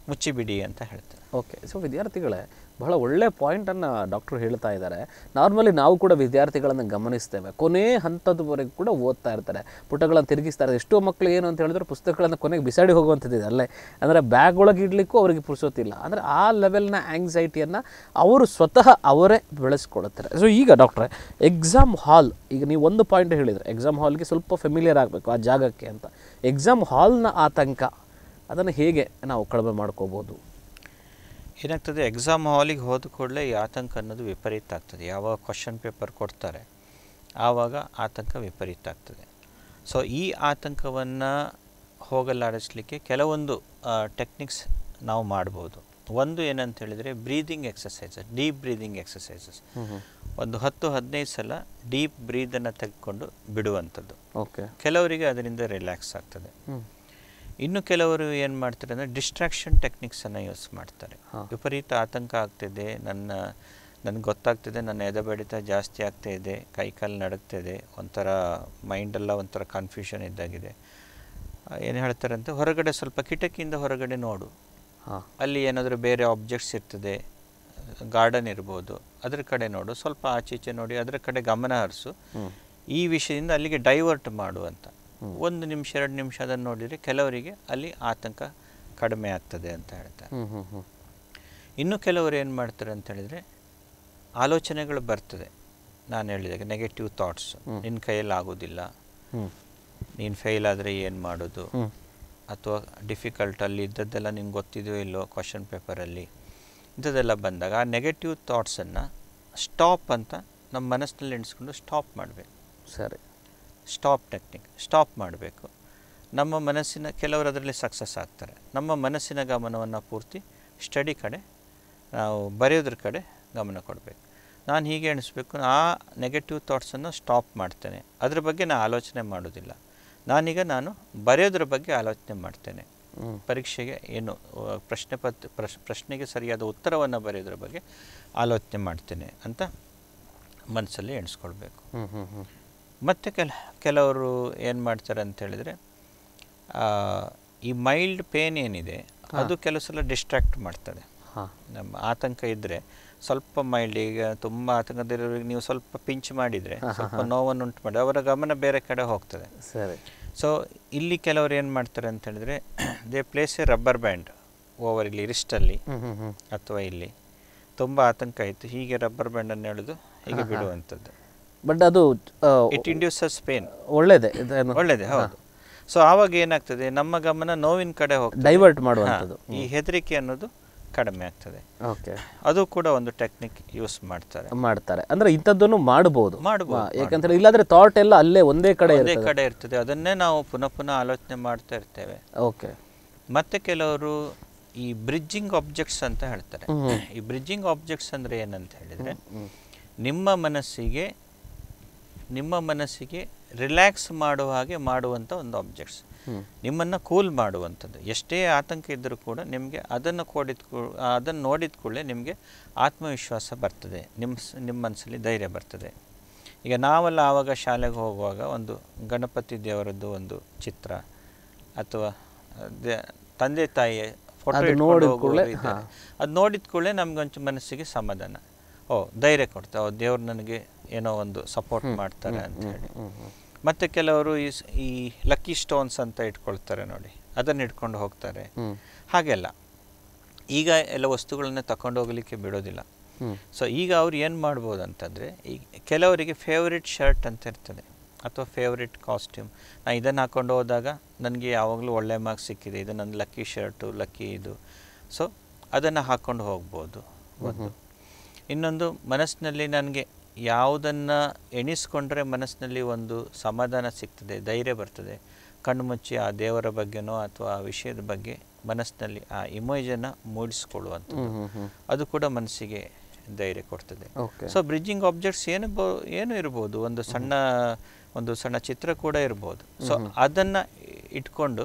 ಮುಚ್ಚಿಬಿಡಿ ಅಂತ ಹೇಳ್ತಾರೆ ಓಕೆ ಸೊ ವಿದ್ಯಾರ್ಥಿಗಳೇ ಬಹಳ ಒಳ್ಳೆಯ ಪಾಯಿಂಟನ್ನು ಡಾಕ್ಟ್ರು ಹೇಳ್ತಾ ಇದ್ದಾರೆ ನಾರ್ಮಲಿ ನಾವು ಕೂಡ ವಿದ್ಯಾರ್ಥಿಗಳನ್ನು ಗಮನಿಸ್ತೇವೆ ಕೊನೆ ಹಂತದವರೆಗೂ ಕೂಡ ಓದ್ತಾ ಇರ್ತಾರೆ ಪುಟಗಳನ್ನು ತಿರುಗಿಸ್ತಾರೆ ಎಷ್ಟೋ ಮಕ್ಕಳು ಏನು ಅಂತ ಹೇಳಿದ್ರೆ ಪುಸ್ತಕಗಳನ್ನು ಕೊನೆಗೆ ಬಿಸಾಡಿ ಹೋಗುವಂಥದ್ದಿದೆ ಅಲ್ಲೇ ಅಂದರೆ ಬ್ಯಾಗ್ ಒಳಗೆ ಇಡಲಿಕ್ಕೂ ಅವರಿಗೆ ಪುರುಸೋತಿಲ್ಲ ಅಂದರೆ ಆ ಲೆವೆಲ್ನ ಆ್ಯಂಗ್ಸೈಟಿಯನ್ನು ಅವರು ಸ್ವತಃ ಅವರೇ ಬೆಳೆಸ್ಕೊಳ್ತಾರೆ ಸೊ ಈಗ ಡಾಕ್ಟ್ರೆ ಎಕ್ಸಾಮ್ ಹಾಲ್ ಈಗ ನೀವು ಒಂದು ಪಾಯಿಂಟ್ ಹೇಳಿದರೆ ಎಕ್ಸಾಮ್ ಹಾಲ್ಗೆ ಸ್ವಲ್ಪ ಫೆಮಿಲಿಯರ್ ಆಗಬೇಕು ಆ ಜಾಗಕ್ಕೆ ಅಂತ ಎಕ್ಸಾಮ್ ಹಾಲ್ನ ಆತಂಕ ಅದನ್ನು ಹೇಗೆ ನಾವು ಕಡಿಮೆ ಮಾಡ್ಕೋಬೋದು ಏನಾಗ್ತದೆ ಎಕ್ಸಾಮ್ ಹಾಲಿಗೆ ಹೋದ ಕೂಡಲೇ ಈ ಆತಂಕ ಅನ್ನೋದು ವಿಪರೀತ ಆಗ್ತದೆ ಯಾವಾಗ ಕ್ವಶನ್ ಪೇಪರ್ ಕೊಡ್ತಾರೆ ಆವಾಗ ಆತಂಕ ವಿಪರೀತ ಆಗ್ತದೆ ಸೊ ಈ ಆತಂಕವನ್ನು ಹೋಗಲಾಡಿಸ್ಲಿಕ್ಕೆ ಕೆಲವೊಂದು ಟೆಕ್ನಿಕ್ಸ್ ನಾವು ಮಾಡ್ಬೋದು ಒಂದು ಏನಂತ ಹೇಳಿದರೆ breathing exercises deep breathing exercises ಒಂದು ಹತ್ತು ಹದಿನೈದು ಸಲ ಡೀಪ್ ಬ್ರೀದನ್ನು ತೆಗೆದುಕೊಂಡು ಬಿಡುವಂಥದ್ದು ಓಕೆ ಕೆಲವರಿಗೆ ಅದರಿಂದ ರಿಲ್ಯಾಕ್ಸ್ ಆಗ್ತದೆ ಇನ್ನು ಕೆಲವರು ಏನು ಮಾಡ್ತಾರೆ ಅಂದರೆ ಡಿಸ್ಟ್ರಾಕ್ಷನ್ ಟೆಕ್ನಿಕ್ಸನ್ನು ಯೂಸ್ ಮಾಡ್ತಾರೆ ವಿಪರೀತ ಆತಂಕ ಆಗ್ತಿದೆ ನನ್ನ ನನಗೆ ಗೊತ್ತಾಗ್ತಿದೆ ನನ್ನ ಎದೆ ಜಾಸ್ತಿ ಆಗ್ತಾ ಇದೆ ಕೈ ಕಾಲು ನಡಗ್ತಿದೆ ಒಂಥರ ಮೈಂಡೆಲ್ಲ ಒಂಥರ ಕನ್ಫ್ಯೂಷನ್ ಇದ್ದಾಗಿದೆ ಏನು ಹೇಳ್ತಾರೆ ಅಂತ ಹೊರಗಡೆ ಸ್ವಲ್ಪ ಕಿಟಕಿಯಿಂದ ಹೊರಗಡೆ ನೋಡು ಅಲ್ಲಿ ಏನಾದರೂ ಬೇರೆ ಆಬ್ಜೆಕ್ಟ್ಸ್ ಇರ್ತದೆ ಗಾರ್ಡನ್ ಇರ್ಬೋದು ಅದರ ಕಡೆ ನೋಡು ಸ್ವಲ್ಪ ಆಚೆ ಈಚೆ ನೋಡಿ ಅದರ ಕಡೆ ಗಮನ ಹರಿಸು ಈ ವಿಷಯದಿಂದ ಅಲ್ಲಿಗೆ ಡೈವರ್ಟ್ ಮಾಡು ಅಂತ ಒಂದು ನಿಮಿಷ ಎರಡು ನಿಮಿಷ ಅದನ್ನು ನೋಡಿದರೆ ಕೆಲವರಿಗೆ ಅಲ್ಲಿ ಆತಂಕ ಕಡಿಮೆ ಆಗ್ತದೆ ಅಂತ ಹೇಳ್ತಾರೆ ಇನ್ನು ಕೆಲವರು ಏನು ಮಾಡ್ತಾರೆ ಅಂತ ಹೇಳಿದರೆ ಆಲೋಚನೆಗಳು ಬರ್ತದೆ ನಾನು ಹೇಳಿದಾಗ ನೆಗೆಟಿವ್ ಥಾಟ್ಸ್ ನಿನ್ನ ಕೈಯಲ್ಲಿ ಆಗೋದಿಲ್ಲ ನೀನು ಫೇಲ್ ಆದರೆ ಏನು ಮಾಡೋದು ಅಥವಾ ಡಿಫಿಕಲ್ಟ್ ಅಲ್ಲಿ ಇದ್ದದ್ದೆಲ್ಲ ನಿಂಗೆ ಗೊತ್ತಿದೆಯೋ ಇಲ್ಲೋ ಕ್ವಶನ್ ಪೇಪರಲ್ಲಿ ಇಂಥದ್ದೆಲ್ಲ ಬಂದಾಗ ಆ ನೆಗೆಟಿವ್ ಥಾಟ್ಸನ್ನು ಸ್ಟಾಪ್ ಅಂತ ನಮ್ಮ ಮನಸ್ಸಿನಲ್ಲಿ ಎಣಿಸ್ಕೊಂಡು ಸ್ಟಾಪ್ ಮಾಡಬೇಕು ಸರಿ ಸ್ಟಾಪ್ ಟೆಕ್ನಿಕ್ ಸ್ಟಾಪ್ ಮಾಡಬೇಕು ನಮ್ಮ ಮನಸ್ಸಿನ ಕೆಲವರು ಅದರಲ್ಲಿ ಸಕ್ಸಸ್ ಆಗ್ತಾರೆ ನಮ್ಮ ಮನಸ್ಸಿನ ಗಮನವನ್ನು ಪೂರ್ತಿ ಸ್ಟಡಿ ಕಡೆ ನಾವು ಬರೆಯೋದ್ರ ಕಡೆ ಗಮನ ಕೊಡಬೇಕು ನಾನು ಹೀಗೆ ಎಣಿಸ್ಬೇಕು ಆ ನೆಗೆಟಿವ್ ಥಾಟ್ಸನ್ನು ಸ್ಟಾಪ್ ಮಾಡ್ತೇನೆ ಅದ್ರ ಬಗ್ಗೆ ನಾನು ಆಲೋಚನೆ ಮಾಡೋದಿಲ್ಲ ನಾನೀಗ ನಾನು ಬರೆಯೋದ್ರ ಬಗ್ಗೆ ಆಲೋಚನೆ ಮಾಡ್ತೇನೆ ಪರೀಕ್ಷೆಗೆ ಏನು ಪ್ರಶ್ನೆ ಪತ್ ಪ್ರಶ್ನೆಗೆ ಸರಿಯಾದ ಉತ್ತರವನ್ನು ಬರೆಯೋದ್ರ ಬಗ್ಗೆ ಆಲೋಚನೆ ಮಾಡ್ತೇನೆ ಅಂತ ಮನಸ್ಸಲ್ಲಿ ಎಣಿಸ್ಕೊಳ್ಬೇಕು ಮತ್ತು ಕೆಲ ಕೆಲವರು ಏನು ಮಾಡ್ತಾರೆ ಅಂತ ಹೇಳಿದರೆ ಈ ಮೈಲ್ಡ್ ಪೇನ್ ಏನಿದೆ ಅದು ಕೆಲವು ಸಲ ಡಿಸ್ಟ್ರಾಕ್ಟ್ ಮಾಡ್ತದೆ ನಮ್ಮ ಆತಂಕ ಇದ್ದರೆ ಸ್ವಲ್ಪ ಮೈಲ್ಡ್ ಈಗ ತುಂಬ ಆತಂಕದಲ್ಲಿರೋರಿಗೆ ನೀವು ಸ್ವಲ್ಪ ಪಿಂಚ್ ಮಾಡಿದರೆ ಸ್ವಲ್ಪ ನೋವನ್ನು ಉಂಟು ಮಾಡಿ ಅವರ ಗಮನ ಬೇರೆ ಕಡೆ ಹೋಗ್ತದೆ ಸರಿ ಸೊ ಇಲ್ಲಿ ಕೆಲವರು ಏನು ಮಾಡ್ತಾರೆ ಅಂತ ಹೇಳಿದರೆ they place a rubber band over ಇಲ್ಲಿ ರಿಸ್ಟಲ್ಲಿ ಅಥವಾ ಇಲ್ಲಿ ತುಂಬ ಆತಂಕ ಆಯಿತು ಹೀಗೆ ರಬ್ಬರ್ ಬ್ಯಾಂಡನ್ನು ಹೇಳೋದು ಹೀಗೆ ಬಿಡುವಂಥದ್ದು ಬಟ್ ಅದು ಇಟ್ ಇಂಡ್ಯೂಸಸ್ ಪೇನ್ ಒಳ್ಳೇದೇ ಒಳ್ಳೇದೇ ಹೌದು ಸೊ ಆವಾಗ ಏನಾಗ್ತದೆ ನಮ್ಮ ಗಮನ ನೋವಿನ ಕಡೆ ಹೋಗಿ ಡೈವರ್ಟ್ ಮಾಡುವಂಥದ್ದು ಈ ಹೆದರಿಕೆ ಅನ್ನೋದು ಕಡಿಮೆ ಆಗ್ತದೆ ಓಕೆ ಅದು ಕೂಡ ಒಂದು ಟೆಕ್ನಿಕ್ ಯೂಸ್ ಮಾಡ್ತಾರೆ ಮಾಡ್ತಾರೆ ಅಂದ್ರೆ ಇಂಥದ್ದನ್ನು ಮಾಡಬಹುದು ಮಾಡಬಹುದು ಯಾಕಂದ್ರೆ ಇಲ್ಲಾಂದ್ರೆ ಥಾಟ್ ಎಲ್ಲ ಅಲ್ಲೇ ಒಂದೇ ಕಡೆ ಒಂದೇ ಕಡೆ ಇರ್ತದೆ ಅದನ್ನೇ ನಾವು ಪುನಃ ಪುನಃ ಆಲೋಚನೆ ಮಾಡ್ತಾ ಇರ್ತೇವೆ ಓಕೆ ಮತ್ತೆ ಕೆಲವರು ಈ ಬ್ರಿಡ್ಜಿಂಗ್ ಆಬ್ಜೆಕ್ಟ್ಸ್ ಅಂತ ಹೇಳ್ತಾರೆ ಈ ಬ್ರಿಡ್ಜಿಂಗ್ ಆಬ್ಜೆಕ್ಟ್ಸ್ ಅಂದ್ರೆ ಏನಂತ ಹೇಳಿದ್ರೆ ನಿಮ್ಮ ಮನಸ್ಸಿಗೆ ನಿಮ್ಮ ಮನಸ್ಸಿಗೆ ರಿಲ್ಯಾಕ್ಸ್ ಮಾಡುವ ಹಾಗೆ ಮಾಡುವಂಥ ಒಂದು ಆಬ್ಜೆಕ್ಟ್ಸ್ ನಿಮ್ಮನ್ನು ಕೂಲ್ ಮಾಡುವಂಥದ್ದು ಎಷ್ಟೇ ಆತಂಕ ಇದ್ದರೂ ಕೂಡ ನಿಮಗೆ ಅದನ್ನು ಕೂಡಿದ್ಕೂ ಅದನ್ನು ನೋಡಿದ ಕೂಡಲೇ ನಿಮಗೆ ಆತ್ಮವಿಶ್ವಾಸ ಬರ್ತದೆ ನಿಮ್ಮ ನಿಮ್ಮ ಮನಸ್ಸಲ್ಲಿ ಧೈರ್ಯ ಬರ್ತದೆ ಈಗ ನಾವೆಲ್ಲ ಆವಾಗ ಶಾಲೆಗೆ ಹೋಗುವಾಗ ಒಂದು ಗಣಪತಿ ದೇವರದ್ದು ಒಂದು ಚಿತ್ರ ಅಥವಾ ತಂದೆ ತಾಯಿಯ ಫೋಟೋ ಅದು ನೋಡಿದ ಕೂಡಲೇ ನಮಗೊಂಚು ಮನಸ್ಸಿಗೆ ಸಮಾಧಾನ ಓ ಧೈರ್ಯ ಕೊಡ್ತಾರೆ ದೇವ್ರು ನನಗೆ ಏನೋ ಒಂದು ಸಪೋರ್ಟ್ ಮಾಡ್ತಾರೆ ಅಂತ ಹೇಳಿ ಮತ್ತೆ ಕೆಲವರು ಈ ಈ ಲಕ್ಕಿ ಸ್ಟೋನ್ಸ್ ಅಂತ ಇಟ್ಕೊಳ್ತಾರೆ ನೋಡಿ ಅದನ್ನು ಇಟ್ಕೊಂಡು ಹೋಗ್ತಾರೆ ಹಾಗೆಲ್ಲ ಈಗ ಎಲ್ಲ ವಸ್ತುಗಳನ್ನ ತಕೊಂಡು ಹೋಗ್ಲಿಕ್ಕೆ ಬಿಡೋದಿಲ್ಲ ಸೊ ಈಗ ಅವ್ರು ಏನು ಮಾಡ್ಬೋದು ಅಂತಂದರೆ ಈ ಕೆಲವರಿಗೆ ಫೇವ್ರೆಟ್ ಶರ್ಟ್ ಅಂತ ಇರ್ತದೆ ಅಥವಾ ಫೇವ್ರೇಟ್ ಕಾಸ್ಟ್ಯೂಮ್ ನಾನು ಇದನ್ನು ಹಾಕ್ಕೊಂಡು ಹೋದಾಗ ನನಗೆ ಯಾವಾಗಲೂ ಒಳ್ಳೆ ಮಾರ್ಕ್ಸ್ ಸಿಕ್ಕಿದೆ ಇದು ನನ್ನ ಲಕ್ಕಿ ಶರ್ಟು ಲಕ್ಕಿ ಇದು ಸೊ ಅದನ್ನು ಹಾಕ್ಕೊಂಡು ಹೋಗ್ಬೋದು ಒಂದು ಇನ್ನೊಂದು ಮನಸ್ಸಿನಲ್ಲಿ ನನಗೆ ಯಾವುದನ್ನು ಎಣಿಸ್ಕೊಂಡ್ರೆ ಮನಸ್ಸಿನಲ್ಲಿ ಒಂದು ಸಮಾಧಾನ ಸಿಗ್ತದೆ ಧೈರ್ಯ ಬರ್ತದೆ ಕಣ್ಮುಚ್ಚಿ ಆ ದೇವರ ಬಗ್ಗೆನೋ ಅಥವಾ ಆ ವಿಷಯದ ಬಗ್ಗೆ ಮನಸ್ಸಿನಲ್ಲಿ ಆ ಇಮೇಜನ್ನು ಮೂಡಿಸ್ಕೊಳ್ಳುವಂಥದ್ದು ಅದು ಕೂಡ ಮನಸ್ಸಿಗೆ ಧೈರ್ಯ ಕೊಡ್ತದೆ ಸೊ ಬ್ರಿಡ್ಜಿಂಗ್ ಆಬ್ಜೆಕ್ಟ್ಸ್ ಏನು ಏನು ಇರ್ಬೋದು ಒಂದು ಸಣ್ಣ ಒಂದು ಸಣ್ಣ ಚಿತ್ರ ಕೂಡ ಇರ್ಬೋದು ಸೊ ಅದನ್ನು ಇಟ್ಕೊಂಡು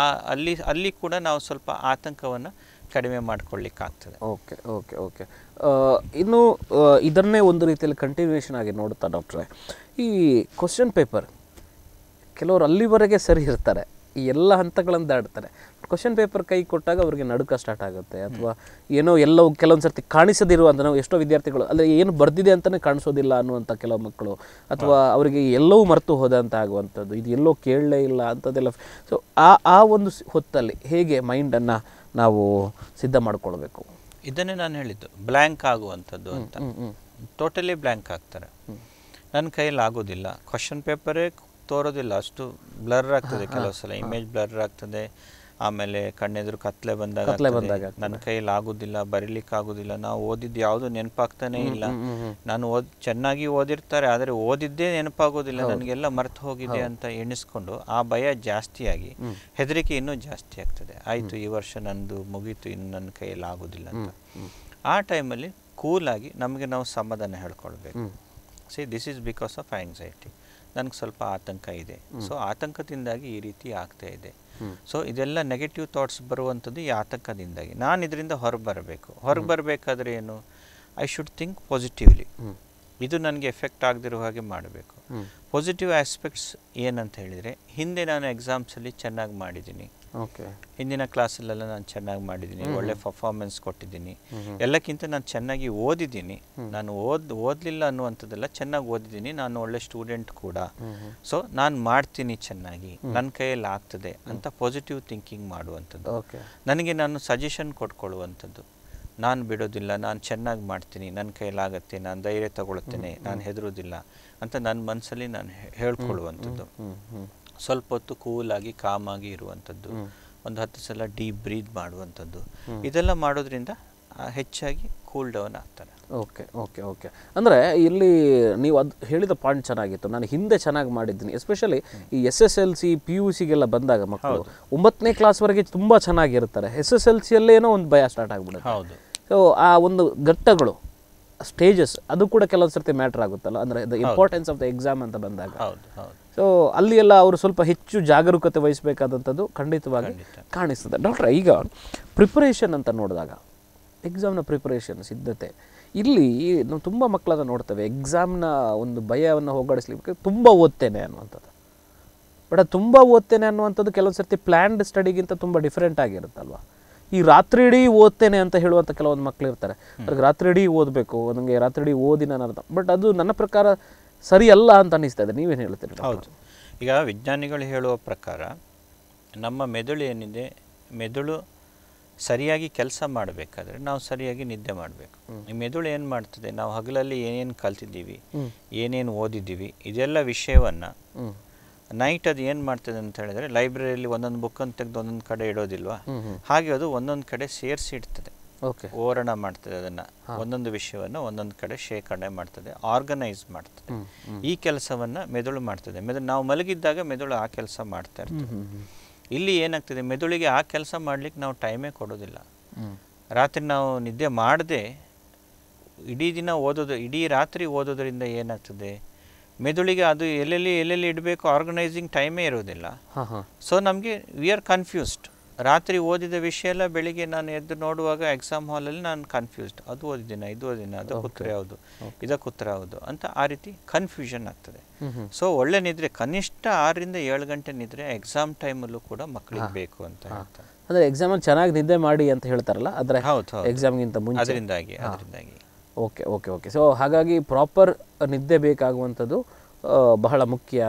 ಆ ಅಲ್ಲಿ ಅಲ್ಲಿ ಕೂಡ ನಾವು ಸ್ವಲ್ಪ ಆತಂಕವನ್ನು ಕಡಿಮೆ ಮಾಡ್ಕೊಳ್ಳಿಕ್ಕಾಗ್ತದೆ ಓಕೆ ಓಕೆ ಓಕೆ ಇನ್ನು ಇದನ್ನೇ ಒಂದು ರೀತಿಯಲ್ಲಿ ಕಂಟಿನ್ಯೂಯೇಷನ್ ಆಗಿ ನೋಡುತ್ತಾ ಡಾಕ್ಟ್ರೆ ಈ ಕ್ವಶನ್ ಪೇಪರ್ ಕೆಲವರು ಅಲ್ಲಿವರೆಗೆ ಸರಿ ಇರ್ತಾರೆ ಈ ಎಲ್ಲ ಹಂತಗಳನ್ನು ದಾಡ್ತಾರೆ ಕ್ವಶನ್ ಪೇಪರ್ ಕೈ ಕೊಟ್ಟಾಗ ಅವರಿಗೆ ನಡುಕ ಸ್ಟಾರ್ಟ್ ಆಗುತ್ತೆ ಅಥವಾ ಏನೋ ಎಲ್ಲವೂ ಕೆಲವೊಂದು ಸರ್ತಿ ಕಾಣಿಸದಿರುವಂಥ ನಾವು ಎಷ್ಟೋ ವಿದ್ಯಾರ್ಥಿಗಳು ಅಂದರೆ ಏನು ಬರೆದಿದೆ ಅಂತಲೇ ಕಾಣಿಸೋದಿಲ್ಲ ಅನ್ನುವಂಥ ಕೆಲವು ಮಕ್ಕಳು ಅಥವಾ ಅವರಿಗೆ ಎಲ್ಲವೂ ಮರೆತು ಹೋದಂತ ಆಗುವಂಥದ್ದು ಇದು ಎಲ್ಲೋ ಕೇಳಲೇ ಇಲ್ಲ ಅಂಥದ್ದೆಲ್ಲ ಸೊ ಆ ಆ ಒಂದು ಹೊತ್ತಲ್ಲಿ ಹೇಗೆ ಮೈಂಡನ್ನು ನಾವು ಸಿದ್ಧ ಮಾಡಿಕೊಳ್ಬೇಕು ಇದನ್ನೇ ನಾನು ಹೇಳಿದ್ದು ಬ್ಲ್ಯಾಂಕ್ ಆಗುವಂಥದ್ದು ಅಂತ ಟೋಟಲಿ ಬ್ಲ್ಯಾಂಕ್ ಆಗ್ತಾರೆ ನನ್ನ ಕೈಯಲ್ಲಿ ಆಗೋದಿಲ್ಲ ಕ್ವಶನ್ ಪೇಪರೇ ತೋರೋದಿಲ್ಲ ಅಷ್ಟು ಬ್ಲರ್ ಆಗ್ತದೆ ಕೆಲವು ಸಲ ಇಮೇಜ್ ಬ್ಲರ್ ಆಗ್ತದೆ ಆಮೇಲೆ ಕಣ್ಣೆದುರು ಕತ್ಲೆ ಬಂದಾಗ ನನ್ನ ಕೈಯಲ್ಲಿ ಆಗುದಿಲ್ಲ ಬರೀಲಿಕ್ಕೆ ಆಗುದಿಲ್ಲ ನಾವು ಓದಿದ್ದು ಯಾವುದು ನೆನಪಾಗ್ತಾನೆ ಇಲ್ಲ ನಾನು ಓದ್ ಚೆನ್ನಾಗಿ ಓದಿರ್ತಾರೆ ಆದರೆ ಓದಿದ್ದೇ ನೆನಪಾಗೋದಿಲ್ಲ ನನಗೆಲ್ಲ ಮರ್ತು ಹೋಗಿದೆ ಅಂತ ಎಣಿಸ್ಕೊಂಡು ಆ ಭಯ ಜಾಸ್ತಿಯಾಗಿ ಹೆದರಿಕೆ ಇನ್ನೂ ಜಾಸ್ತಿ ಆಗ್ತದೆ ಆಯಿತು ಈ ವರ್ಷ ನಂದು ಮುಗೀತು ಇನ್ನು ನನ್ನ ಕೈಯಲ್ಲಿ ಆಗುದಿಲ್ಲ ಅಂತ ಆ ಟೈಮಲ್ಲಿ ಆಗಿ ನಮಗೆ ನಾವು ಸಮಾಧಾನ ಹೇಳ್ಕೊಳ್ಬೇಕು see this is because of anxiety ನನಗೆ ಸ್ವಲ್ಪ ಆತಂಕ ಇದೆ ಸೊ ಆತಂಕದಿಂದಾಗಿ ಈ ರೀತಿ ಆಗ್ತಾ ಇದೆ ಸೊ ಇದೆಲ್ಲ ನೆಗೆಟಿವ್ ಥಾಟ್ಸ್ ಬರುವಂಥದ್ದು ಈ ಆತಂಕದಿಂದಾಗಿ ನಾನು ಇದರಿಂದ ಹೊರಗೆ ಬರಬೇಕು ಹೊರಗೆ ಬರಬೇಕಾದ್ರೆ ಏನು ಐ ಶುಡ್ ಥಿಂಕ್ ಪಾಸಿಟಿವ್ಲಿ ಇದು ನನಗೆ ಎಫೆಕ್ಟ್ ಆಗದಿರೋ ಹಾಗೆ ಮಾಡಬೇಕು ಪಾಸಿಟಿವ್ ಆಸ್ಪೆಕ್ಟ್ಸ್ ಏನಂತ ಹೇಳಿದರೆ ಹಿಂದೆ ನಾನು ಎಕ್ಸಾಮ್ಸಲ್ಲಿ ಚೆನ್ನಾಗಿ ಮಾಡಿದ್ದೀನಿ ಓಕೆ ಹಿಂದಿನ ಕ್ಲಾಸಲ್ಲೆಲ್ಲ ನಾನು ಚೆನ್ನಾಗಿ ಮಾಡಿದ್ದೀನಿ ಒಳ್ಳೆ ಪರ್ಫಾರ್ಮೆನ್ಸ್ ಕೊಟ್ಟಿದ್ದೀನಿ ಎಲ್ಲಕ್ಕಿಂತ ನಾನು ಚೆನ್ನಾಗಿ ಓದಿದ್ದೀನಿ ನಾನು ಓದ್ ಓದಲಿಲ್ಲ ಅನ್ನುವಂಥದ್ದೆಲ್ಲ ಚೆನ್ನಾಗಿ ಓದಿದ್ದೀನಿ ನಾನು ಒಳ್ಳೆ ಸ್ಟೂಡೆಂಟ್ ಕೂಡ ಸೊ ನಾನು ಮಾಡ್ತೀನಿ ಚೆನ್ನಾಗಿ ನನ್ನ ಕೈಯಲ್ಲಿ ಆಗ್ತದೆ ಅಂತ ಪಾಸಿಟಿವ್ ಥಿಂಕಿಂಗ್ ಮಾಡುವಂಥದ್ದು ನನಗೆ ನಾನು ಸಜೆಷನ್ ಕೊಟ್ಕೊಳ್ಳುವಂಥದ್ದು ನಾನು ಬಿಡೋದಿಲ್ಲ ನಾನು ಚೆನ್ನಾಗಿ ಮಾಡ್ತೀನಿ ನನ್ನ ಆಗುತ್ತೆ ನಾನು ಧೈರ್ಯ ತಗೊಳ್ತೇನೆ ನಾನು ಹೆದರೋದಿಲ್ಲ ಅಂತ ನನ್ನ ಮನಸ್ಸಲ್ಲಿ ನಾನು ಹೇಳ್ಕೊಳ್ಳುವಂಥದ್ದು ಸ್ವಲ್ಪ ಹೊತ್ತು ಕೂಲ್ ಕಾಮ್ ಆಗಿ ಇರುವಂಥದ್ದು ಒಂದು ಹತ್ತು ಸಲ ಡೀಪ್ ಬ್ರೀತ್ ಮಾಡುವಂಥದ್ದು ಇದೆಲ್ಲ ಮಾಡೋದ್ರಿಂದ ಹೆಚ್ಚಾಗಿ ಕೂಲ್ ಡೌನ್ ಆಗ್ತಾರೆ ಓಕೆ ಓಕೆ ಓಕೆ ಅಂದರೆ ಇಲ್ಲಿ ನೀವು ಅದು ಹೇಳಿದ ಪಾಯಿಂಟ್ ಚೆನ್ನಾಗಿತ್ತು ನಾನು ಹಿಂದೆ ಚೆನ್ನಾಗಿ ಮಾಡಿದ್ದೀನಿ ಎಸ್ಪೆಷಲಿ ಈ S S L C P U ಸಿಗೆಲ್ಲ ಬಂದಾಗ ಮಕ್ಕಳು ಒಂಬತ್ತನೇ ಕ್ಲಾಸ್ವರೆಗೆ ತುಂಬ ಚೆನ್ನಾಗಿರ್ತಾರೆ ಎಸ್ ಎಸ್ ಎಲ್ ಸಿಯಲ್ಲೇನೋ ಒಂದು ಭಯ ಸ್ಟಾರ್ಟ್ ಆಗಿಬಿಡುತ್ತೆ ಹೌದು ಸೊ ಆ ಒಂದು ಘಟ್ಟಗಳು ಸ್ಟೇಜಸ್ ಅದು ಕೂಡ ಕೆಲವೊಂದು ಸರ್ತಿ ಮ್ಯಾಟ್ರ್ ಆಗುತ್ತಲ್ಲ ಅಂದರೆ the importance of the exam ಅಂತ ಬಂದಾಗ ಹೌದು ಹೌದು ಸೊ ಅಲ್ಲಿ ಎಲ್ಲ ಅವರು ಸ್ವಲ್ಪ ಹೆಚ್ಚು ಜಾಗರೂಕತೆ ವಹಿಸಬೇಕಾದಂಥದ್ದು ಖಂಡಿತವಾಗಿ ಕಾಣಿಸ್ತದೆ ಡಾಕ್ಟ್ರೆ ಈಗ ಪ್ರಿಪರೇಷನ್ ಅಂತ ನೋಡಿದಾಗ ಎಕ್ಸಾಮ್ನ ಪ್ರಿಪರೇಷನ್ ಸಿದ್ಧತೆ ಇಲ್ಲಿ ನಾವು ತುಂಬ ಮಕ್ಕಳನ್ನು ನೋಡ್ತೇವೆ ಎಕ್ಸಾಮ್ನ ಒಂದು ಭಯವನ್ನು ಹೋಗಾಡಿಸ್ಲಿಕ್ಕೆ ತುಂಬ ಓದ್ತೇನೆ ಅನ್ನುವಂಥದ್ದು ಬಟ್ ಅದು ತುಂಬ ಓದ್ತೇನೆ ಅನ್ನುವಂಥದ್ದು ಕೆಲವೊಂದು ಸರ್ತಿ ಪ್ಲ್ಯಾಂಡ್ ಸ್ಟಡಿಗಿಂತ ತುಂಬ ಡಿಫ್ರೆಂಟ್ ಆಗಿರುತ್ತಲ್ವ ಈ ರಾತ್ರಿ ಇಡೀ ಓದ್ತೇನೆ ಅಂತ ಹೇಳುವಂಥ ಕೆಲವೊಂದು ಮಕ್ಕಳು ಇರ್ತಾರೆ ಅವ್ರಿಗೆ ರಾತ್ರಿ ಇಡೀ ಓದಬೇಕು ನನಗೆ ರಾತ್ರಿ ಇಡೀ ಓದಿ ಅರ್ಥ ಬಟ್ ಅದು ನನ್ನ ಪ್ರಕಾರ ಸರಿಯಲ್ಲ ಅಂತ ಅನ್ನಿಸ್ತಾ ಇದೆ ನೀವೇನು ಹೇಳ್ತೀರಿ ಹೌದು ಈಗ ವಿಜ್ಞಾನಿಗಳು ಹೇಳುವ ಪ್ರಕಾರ ನಮ್ಮ ಮೆದುಳು ಏನಿದೆ ಮೆದುಳು ಸರಿಯಾಗಿ ಕೆಲಸ ಮಾಡಬೇಕಾದ್ರೆ ನಾವು ಸರಿಯಾಗಿ ನಿದ್ದೆ ಮಾಡಬೇಕು ಈ ಮೆದುಳು ಏನು ಮಾಡ್ತದೆ ನಾವು ಹಗಲಲ್ಲಿ ಏನೇನು ಕಲ್ತಿದ್ದೀವಿ ಏನೇನು ಓದಿದ್ದೀವಿ ಇದೆಲ್ಲ ವಿಷಯವನ್ನು ನೈಟ್ ಅದು ಏನು ಮಾಡ್ತದೆ ಅಂತ ಹೇಳಿದ್ರೆ ಲೈಬ್ರರಿಯಲ್ಲಿ ಒಂದೊಂದು ಬುಕ್ಕನ್ನು ತೆಗೆದು ಒಂದೊಂದು ಕಡೆ ಇಡೋದಿಲ್ವಾ ಹಾಗೆ ಅದು ಒಂದೊಂದು ಕಡೆ ಸೇರಿಸಿ ಇಡ್ತದೆ ಓರಣ ಮಾಡ್ತದೆ ಅದನ್ನ ಒಂದೊಂದು ವಿಷಯವನ್ನು ಒಂದೊಂದು ಕಡೆ ಶೇಖರಣೆ ಮಾಡ್ತದೆ ಆರ್ಗನೈಸ್ ಮಾಡ್ತದೆ ಈ ಕೆಲಸವನ್ನ ಮೆದುಳು ಮಾಡ್ತದೆ ಮೆದುಳು ನಾವು ಮಲಗಿದ್ದಾಗ ಮೆದುಳು ಆ ಕೆಲಸ ಮಾಡ್ತಾ ಇರ್ತದೆ ಇಲ್ಲಿ ಏನಾಗ್ತದೆ ಮೆದುಳಿಗೆ ಆ ಕೆಲಸ ಮಾಡ್ಲಿಕ್ಕೆ ನಾವು ಟೈಮೇ ಕೊಡೋದಿಲ್ಲ ರಾತ್ರಿ ನಾವು ನಿದ್ದೆ ಮಾಡದೆ ಇಡೀ ದಿನ ಓದೋದು ಇಡೀ ರಾತ್ರಿ ಓದೋದ್ರಿಂದ ಏನಾಗ್ತದೆ ಮೆದುಳಿಗೆ ಅದು ಎಲ್ಲೆಲ್ಲಿ ಎಲ್ಲೆಲ್ಲಿ ಇಡಬೇಕು ಆರ್ಗನೈಸಿಂಗ್ ಟೈಮೇ ಇರೋದಿಲ್ಲ ಸೊ ನಮಗೆ ವಿ ಆರ್ ಕನ್ಫ್ಯೂಸ್ಡ್ ರಾತ್ರಿ ಓದಿದ ವಿಷಯ ಎಲ್ಲ ಬೆಳಿಗ್ಗೆ ನಾನು ಎದ್ದು ನೋಡುವಾಗ ಎಕ್ಸಾಮ್ ಹಾಲಲ್ಲಿ ನಾನು ಕನ್ಫ್ಯೂಸ್ಡ್ ಅದು ಓದಿದ್ದೀನ ಇದು ಓದಿನ ಅದು ಉತ್ತರ ಯಾವುದು ಇದಕ್ಕೆ ಉತ್ತರ ಯಾವುದು ಅಂತ ಆ ರೀತಿ ಕನ್ಫ್ಯೂಷನ್ ಆಗ್ತದೆ ಸೊ ಒಳ್ಳೆ ನಿದ್ರೆ ಕನಿಷ್ಠ ಆರರಿಂದ ಏಳು ಗಂಟೆ ನಿದ್ರೆ ಎಕ್ಸಾಮ್ ಟೈಮಲ್ಲೂ ಕೂಡ ಮಕ್ಕಳಿಗೆ ಬೇಕು ಅಂತ ಅಂದ್ರೆ ಎಕ್ಸಾಮ್ ಚೆನ್ನಾಗಿ ನಿದ್ದೆ ಮಾಡಿ ಅಂತ ಹೇಳ್ತಾರಲ್ಲ ಅದರ ಹೌದು ಎಕ್ಸಾಮ್ಗಿಂತ ಮುಂಚೆ ಅದರಿಂದಾಗಿ ಅದರಿಂದಾಗಿ ಓಕೆ ಓಕೆ ಓಕೆ ಸೊ ಹಾಗಾಗಿ ಪ್ರಾಪರ್ ನಿದ್ದೆ ಬೇಕಾಗುವಂಥದ್ದು ಬಹಳ ಮುಖ್ಯ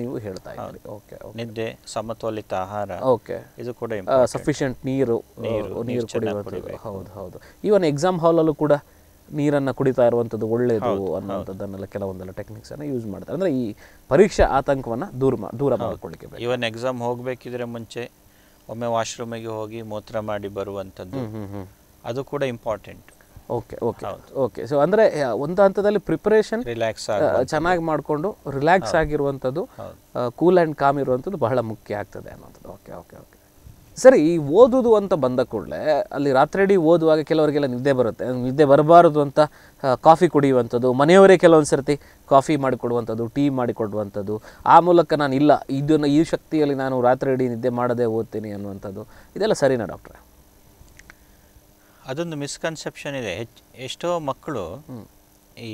ನೀವು ಹೇಳ್ತಾ ಇದ್ದೀರಿ ಓಕೆ ನಿದ್ದೆ ಸಮತೋಲಿತ ಆಹಾರ ಓಕೆ ಇದು ಕೂಡ ಸಫಿಷಿಯಂಟ್ ನೀರು ನೀರು ಹೌದು ಹೌದು ಈವನ್ ಎಕ್ಸಾಮ್ ಹಾಲಲ್ಲೂ ಕೂಡ ನೀರನ್ನು ಕುಡಿತಾ ಇರುವಂಥದ್ದು ಒಳ್ಳೆಯದು ಅನ್ನೋಂಥದ್ದನ್ನೆಲ್ಲ ಕೆಲವೊಂದೆಲ್ಲ ಟೆಕ್ನಿಕ್ಸನ್ನು ಯೂಸ್ ಮಾಡ್ತಾರೆ ಅಂದರೆ ಈ ಪರೀಕ್ಷಾ ಆತಂಕವನ್ನು ದೂರ ದೂರ ಮಾಡಿಕೊಳ್ಳಿಕ್ಕೆ ಇವನ್ ಎಕ್ಸಾಮ್ ಹೋಗಬೇಕಿದ್ರೆ ಮುಂಚೆ ಒಮ್ಮೆ ವಾಶ್ರೂಮಿಗೆ ಹೋಗಿ ಮೂತ್ರ ಮಾಡಿ ಬರುವಂಥದ್ದು ಅದು ಕೂಡ important okay okay okay so ಅಂದರೆ ಒಂದು ಹಂತದಲ್ಲಿ ಪ್ರಿಪರೇಷನ್ ರಿಲ್ಯಾಕ್ಸ್ ಚೆನ್ನಾಗಿ ಮಾಡಿಕೊಂಡು ರಿಲ್ಯಾಕ್ಸ್ ಆಗಿರುವಂಥದ್ದು ಕೂಲ್ ಆ್ಯಂಡ್ ಕಾಮ್ ಇರುವಂಥದ್ದು ಬಹಳ ಮುಖ್ಯ ಆಗ್ತದೆ ಅನ್ನೋಂಥದ್ದು ಓಕೆ ಓಕೆ ಓಕೆ ಸರಿ ಈ ಓದೋದು ಅಂತ ಬಂದ ಕೂಡಲೇ ಅಲ್ಲಿ ರಾತ್ರಿ ಇಡೀ ಓದುವಾಗ ಕೆಲವರಿಗೆಲ್ಲ ನಿದ್ದೆ ಬರುತ್ತೆ ನಿದ್ದೆ ಬರಬಾರದು ಅಂತ ಕಾಫಿ ಕುಡಿಯುವಂಥದ್ದು ಮನೆಯವರೇ ಕೆಲವೊಂದು ಸರ್ತಿ ಕಾಫಿ ಮಾಡಿಕೊಡುವಂಥದ್ದು ಟೀ ಮಾಡಿಕೊಡುವಂಥದ್ದು ಆ ಮೂಲಕ ನಾನು ಇಲ್ಲ ಇದನ್ನು ಈ ಶಕ್ತಿಯಲ್ಲಿ ನಾನು ರಾತ್ರಿ ಇಡೀ ನಿದ್ದೆ ಮಾಡದೆ ಓದ್ತೀನಿ ಅನ್ನುವಂಥದ್ದು ಇದೆಲ್ಲ ಸರಿನಾ ಡಾಕ್ಟ್ರೆ ಅದೊಂದು ಮಿಸ್ಕನ್ಸೆಪ್ಷನ್ ಇದೆ ಹೆಚ್ ಎಷ್ಟೋ ಮಕ್ಕಳು ಈ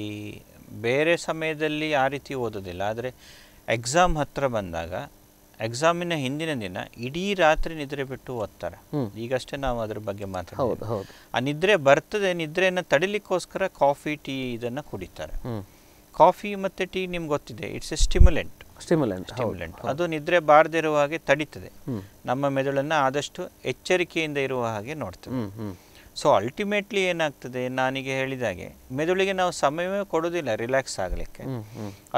ಬೇರೆ ಸಮಯದಲ್ಲಿ ಆ ರೀತಿ ಓದೋದಿಲ್ಲ ಆದರೆ ಎಕ್ಸಾಮ್ ಹತ್ರ ಬಂದಾಗ ಎಕ್ಸಾಮಿನ ಹಿಂದಿನ ದಿನ ಇಡೀ ರಾತ್ರಿ ನಿದ್ರೆ ಬಿಟ್ಟು ಓದ್ತಾರೆ ಈಗಷ್ಟೇ ನಾವು ಅದ್ರ ಬಗ್ಗೆ ಮಾತಾಡೋದು ಆ ನಿದ್ರೆ ಬರ್ತದೆ ನಿದ್ರೆಯನ್ನು ತಡಿಲಿಕ್ಕೋಸ್ಕರ ಕಾಫಿ ಟೀ ಇದನ್ನು ಕುಡಿತಾರೆ ಕಾಫಿ ಮತ್ತು ಟೀ ನಿಮ್ಗೆ ಗೊತ್ತಿದೆ ಇಟ್ಸ್ ಎ ಸ್ಟಿಮ್ಯುಲೆಂಟ್ ಸ್ಟಿಮ್ಯುಲೆಂಟ್ ಅದು ನಿದ್ರೆ ಬಾರದಿರುವ ಹಾಗೆ ತಡಿತದೆ ನಮ್ಮ ಮೆದುಳನ್ನು ಆದಷ್ಟು ಎಚ್ಚರಿಕೆಯಿಂದ ಇರುವ ಹಾಗೆ ನೋಡ್ತೇವೆ ಸೊ ಅಲ್ಟಿಮೇಟ್ಲಿ ಏನಾಗ್ತದೆ ನಾನೀಗ ಹೇಳಿದಾಗೆ ಮೆದುಳಿಗೆ ನಾವು ಸಮಯವೇ ಕೊಡೋದಿಲ್ಲ ರಿಲ್ಯಾಕ್ಸ್ ಆಗಲಿಕ್ಕೆ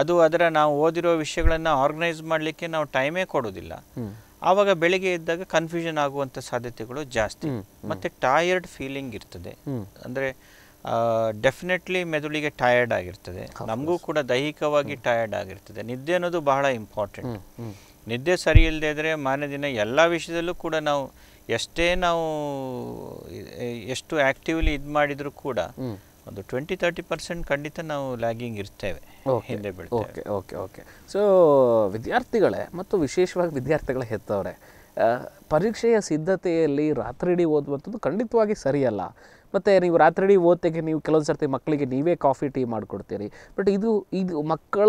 ಅದು ಅದರ ನಾವು ಓದಿರೋ ವಿಷಯಗಳನ್ನು ಆರ್ಗನೈಸ್ ಮಾಡಲಿಕ್ಕೆ ನಾವು ಟೈಮೇ ಕೊಡೋದಿಲ್ಲ ಆವಾಗ ಬೆಳಿಗ್ಗೆ ಇದ್ದಾಗ ಕನ್ಫ್ಯೂಷನ್ ಆಗುವಂಥ ಸಾಧ್ಯತೆಗಳು ಜಾಸ್ತಿ ಮತ್ತು ಟಯರ್ಡ್ ಫೀಲಿಂಗ್ ಇರ್ತದೆ ಅಂದರೆ ಡೆಫಿನೆಟ್ಲಿ ಮೆದುಳಿಗೆ ಟಯರ್ಡ್ ಆಗಿರ್ತದೆ ನಮಗೂ ಕೂಡ ದೈಹಿಕವಾಗಿ ಟಯರ್ಡ್ ಆಗಿರ್ತದೆ ನಿದ್ದೆ ಅನ್ನೋದು ಬಹಳ ಇಂಪಾರ್ಟೆಂಟ್ ನಿದ್ದೆ ಸರಿ ಇಲ್ಲದೆ ಇದ್ದರೆ ಮಾನ್ಯ ದಿನ ಎಲ್ಲ ವಿಷಯದಲ್ಲೂ ಕೂಡ ನಾವು ಎಷ್ಟೇ ನಾವು ಎಷ್ಟು ಆಕ್ಟಿವ್ಲಿ ಇದು ಮಾಡಿದರೂ ಕೂಡ ಒಂದು ಟ್ವೆಂಟಿ ತರ್ಟಿ ಪರ್ಸೆಂಟ್ ಖಂಡಿತ ನಾವು ಲ್ಯಾಗಿಂಗ್ ಇರ್ತೇವೆ ಹಿಂದೆ ಓಕೆ ಓಕೆ ಓಕೆ ಸೊ ವಿದ್ಯಾರ್ಥಿಗಳೇ ಮತ್ತು ವಿಶೇಷವಾಗಿ ವಿದ್ಯಾರ್ಥಿಗಳ ಹೆತ್ತವರೇ ಪರೀಕ್ಷೆಯ ಸಿದ್ಧತೆಯಲ್ಲಿ ರಾತ್ರಿಡಿ ಓದುವಂಥದ್ದು ಖಂಡಿತವಾಗಿ ಸರಿಯಲ್ಲ ಮತ್ತು ನೀವು ರಾತ್ರಿ ಓದ್ತೆಗೆ ನೀವು ಕೆಲವೊಂದು ಸರ್ತಿ ಮಕ್ಕಳಿಗೆ ನೀವೇ ಕಾಫಿ ಟೀ ಮಾಡಿಕೊಡ್ತೀರಿ ಬಟ್ ಇದು ಇದು ಮಕ್ಕಳ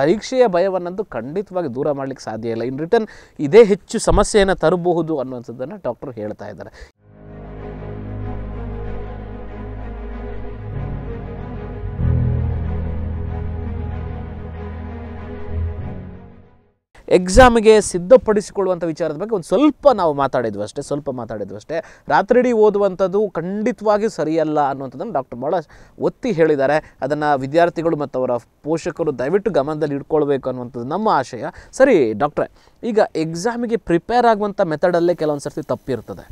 ಪರೀಕ್ಷೆಯ ಭಯವನ್ನಂತೂ ಖಂಡಿತವಾಗಿ ದೂರ ಮಾಡಲಿಕ್ಕೆ ಸಾಧ್ಯ ಇಲ್ಲ ಇನ್ ರಿಟರ್ನ್ ಇದೇ ಹೆಚ್ಚು ಸಮಸ್ಯೆಯನ್ನು ತರಬಹುದು ಅನ್ನುವಂಥದ್ದನ್ನು ಡಾಕ್ಟರ್ ಹೇಳ್ತಾ ಇದ್ದಾರೆ ಎಕ್ಸಾಮ್ಗೆ ಸಿದ್ಧಪಡಿಸಿಕೊಳ್ಳುವಂಥ ವಿಚಾರದ ಬಗ್ಗೆ ಒಂದು ಸ್ವಲ್ಪ ನಾವು ಮಾತಾಡಿದ್ವಿ ಅಷ್ಟೇ ಸ್ವಲ್ಪ ಮಾತಾಡಿದ್ವಿ ಅಷ್ಟೇ ರಾತ್ರಿಡಿ ಓದುವಂಥದ್ದು ಖಂಡಿತವಾಗಿ ಸರಿಯಲ್ಲ ಅನ್ನುವಂಥದ್ದನ್ನು ಡಾಕ್ಟರ್ ಭಾಳ ಒತ್ತಿ ಹೇಳಿದ್ದಾರೆ ಅದನ್ನು ವಿದ್ಯಾರ್ಥಿಗಳು ಮತ್ತು ಅವರ ಪೋಷಕರು ದಯವಿಟ್ಟು ಗಮನದಲ್ಲಿ ಇಟ್ಕೊಳ್ಬೇಕು ಅನ್ನುವಂಥದ್ದು ನಮ್ಮ ಆಶಯ ಸರಿ ಡಾಕ್ಟ್ರೆ ಈಗ ಎಕ್ಸಾಮಿಗೆ ಪ್ರಿಪೇರ್ ಆಗುವಂಥ ಮೆಥಡಲ್ಲೇ ಕೆಲವೊಂದು ಸರ್ತಿ ತಪ್ಪಿರ್ತದೆ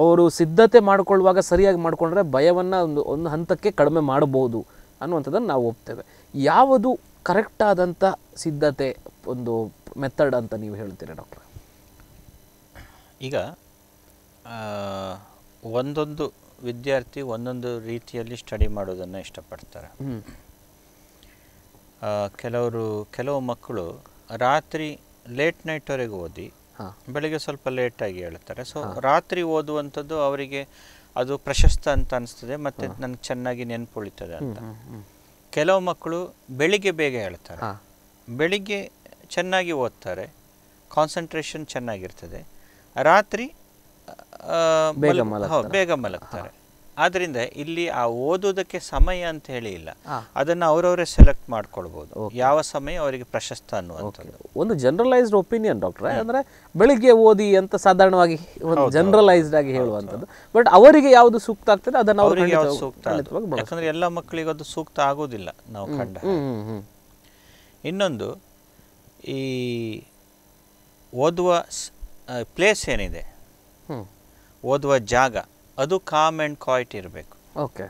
ಅವರು ಸಿದ್ಧತೆ ಮಾಡಿಕೊಳ್ಳುವಾಗ ಸರಿಯಾಗಿ ಮಾಡಿಕೊಂಡ್ರೆ ಭಯವನ್ನು ಒಂದು ಒಂದು ಹಂತಕ್ಕೆ ಕಡಿಮೆ ಮಾಡ್ಬೋದು ಅನ್ನುವಂಥದ್ದನ್ನು ನಾವು ಒಪ್ತೇವೆ ಯಾವುದು ಕರೆಕ್ಟಾದಂಥ ಸಿದ್ಧತೆ ಒಂದು ಮೆಥಡ್ ಅಂತ ನೀವು ಹೇಳ್ತೀರಾ ಡಾಕ್ಟರ್ ಈಗ ಒಂದೊಂದು ವಿದ್ಯಾರ್ಥಿ ಒಂದೊಂದು ರೀತಿಯಲ್ಲಿ ಸ್ಟಡಿ ಮಾಡೋದನ್ನು ಇಷ್ಟಪಡ್ತಾರೆ ಕೆಲವರು ಕೆಲವು ಮಕ್ಕಳು ರಾತ್ರಿ ಲೇಟ್ ನೈಟ್ವರೆಗೆ ಓದಿ ಬೆಳಿಗ್ಗೆ ಸ್ವಲ್ಪ ಲೇಟಾಗಿ ಹೇಳ್ತಾರೆ ಸೊ ರಾತ್ರಿ ಓದುವಂಥದ್ದು ಅವರಿಗೆ ಅದು ಪ್ರಶಸ್ತ ಅಂತ ಅನಿಸ್ತದೆ ಮತ್ತು ನನಗೆ ಚೆನ್ನಾಗಿ ನೆನಪುಳಿತದೆ ಅಂತ ಕೆಲವು ಮಕ್ಕಳು ಬೆಳಿಗ್ಗೆ ಬೇಗ ಹೇಳ್ತಾರೆ ಬೆಳಿಗ್ಗೆ ಚೆನ್ನಾಗಿ ಓದ್ತಾರೆ ಕಾನ್ಸಂಟ್ರೇಷನ್ ಚೆನ್ನಾಗಿರ್ತದೆ ರಾತ್ರಿ ಬೇಗ ಮಲಗ್ತಾರೆ ಆದ್ರಿಂದ ಇಲ್ಲಿ ಆ ಓದೋದಕ್ಕೆ ಸಮಯ ಅಂತ ಹೇಳಿ ಇಲ್ಲ ಅದನ್ನ ಅವರವರೇ ಸೆಲೆಕ್ಟ್ ಮಾಡ್ಕೊಳ್ಬಹುದು ಯಾವ ಸಮಯ ಅವರಿಗೆ ಪ್ರಶಸ್ತ ಅನ್ನುವಂಥದ್ದು ಒಂದು ಜನರಲೈಸ್ಡ್ ಒಪಿನಿಯನ್ ಡಾಕ್ಟರ್ ಅಂದ್ರೆ ಬೆಳಿಗ್ಗೆ ಓದಿ ಅಂತ ಸಾಧಾರಣವಾಗಿ ಒಂದು ಜನರಲೈಸ್ಡ್ ಆಗಿ ಹೇಳುವಂಥದ್ದು ಬಟ್ ಅವರಿಗೆ ಯಾವುದು ಸೂಕ್ತ ಆಗ್ತದೆ ಅದನ್ನ ಅವರಿಗೆ ಯಾವ್ದು ಸೂಕ್ತ ಯಾಕಂದ್ರೆ ಎಲ್ಲ ಮಕ್ಕಳಿಗೆ ಅದು ಸೂಕ್ತ ಆಗೋದಿಲ್ಲ ನಾವು ಕಂಡ ಇನ್ನೊಂದು ಈ ಓದುವ ಪ್ಲೇಸ್ ಏನಿದೆ ಓದುವ ಜಾಗ ಅದು ಕಾಮ್ ಆ್ಯಂಡ್ ಕ್ವಾಯಿಟ್ ಇರಬೇಕು ಓಕೆ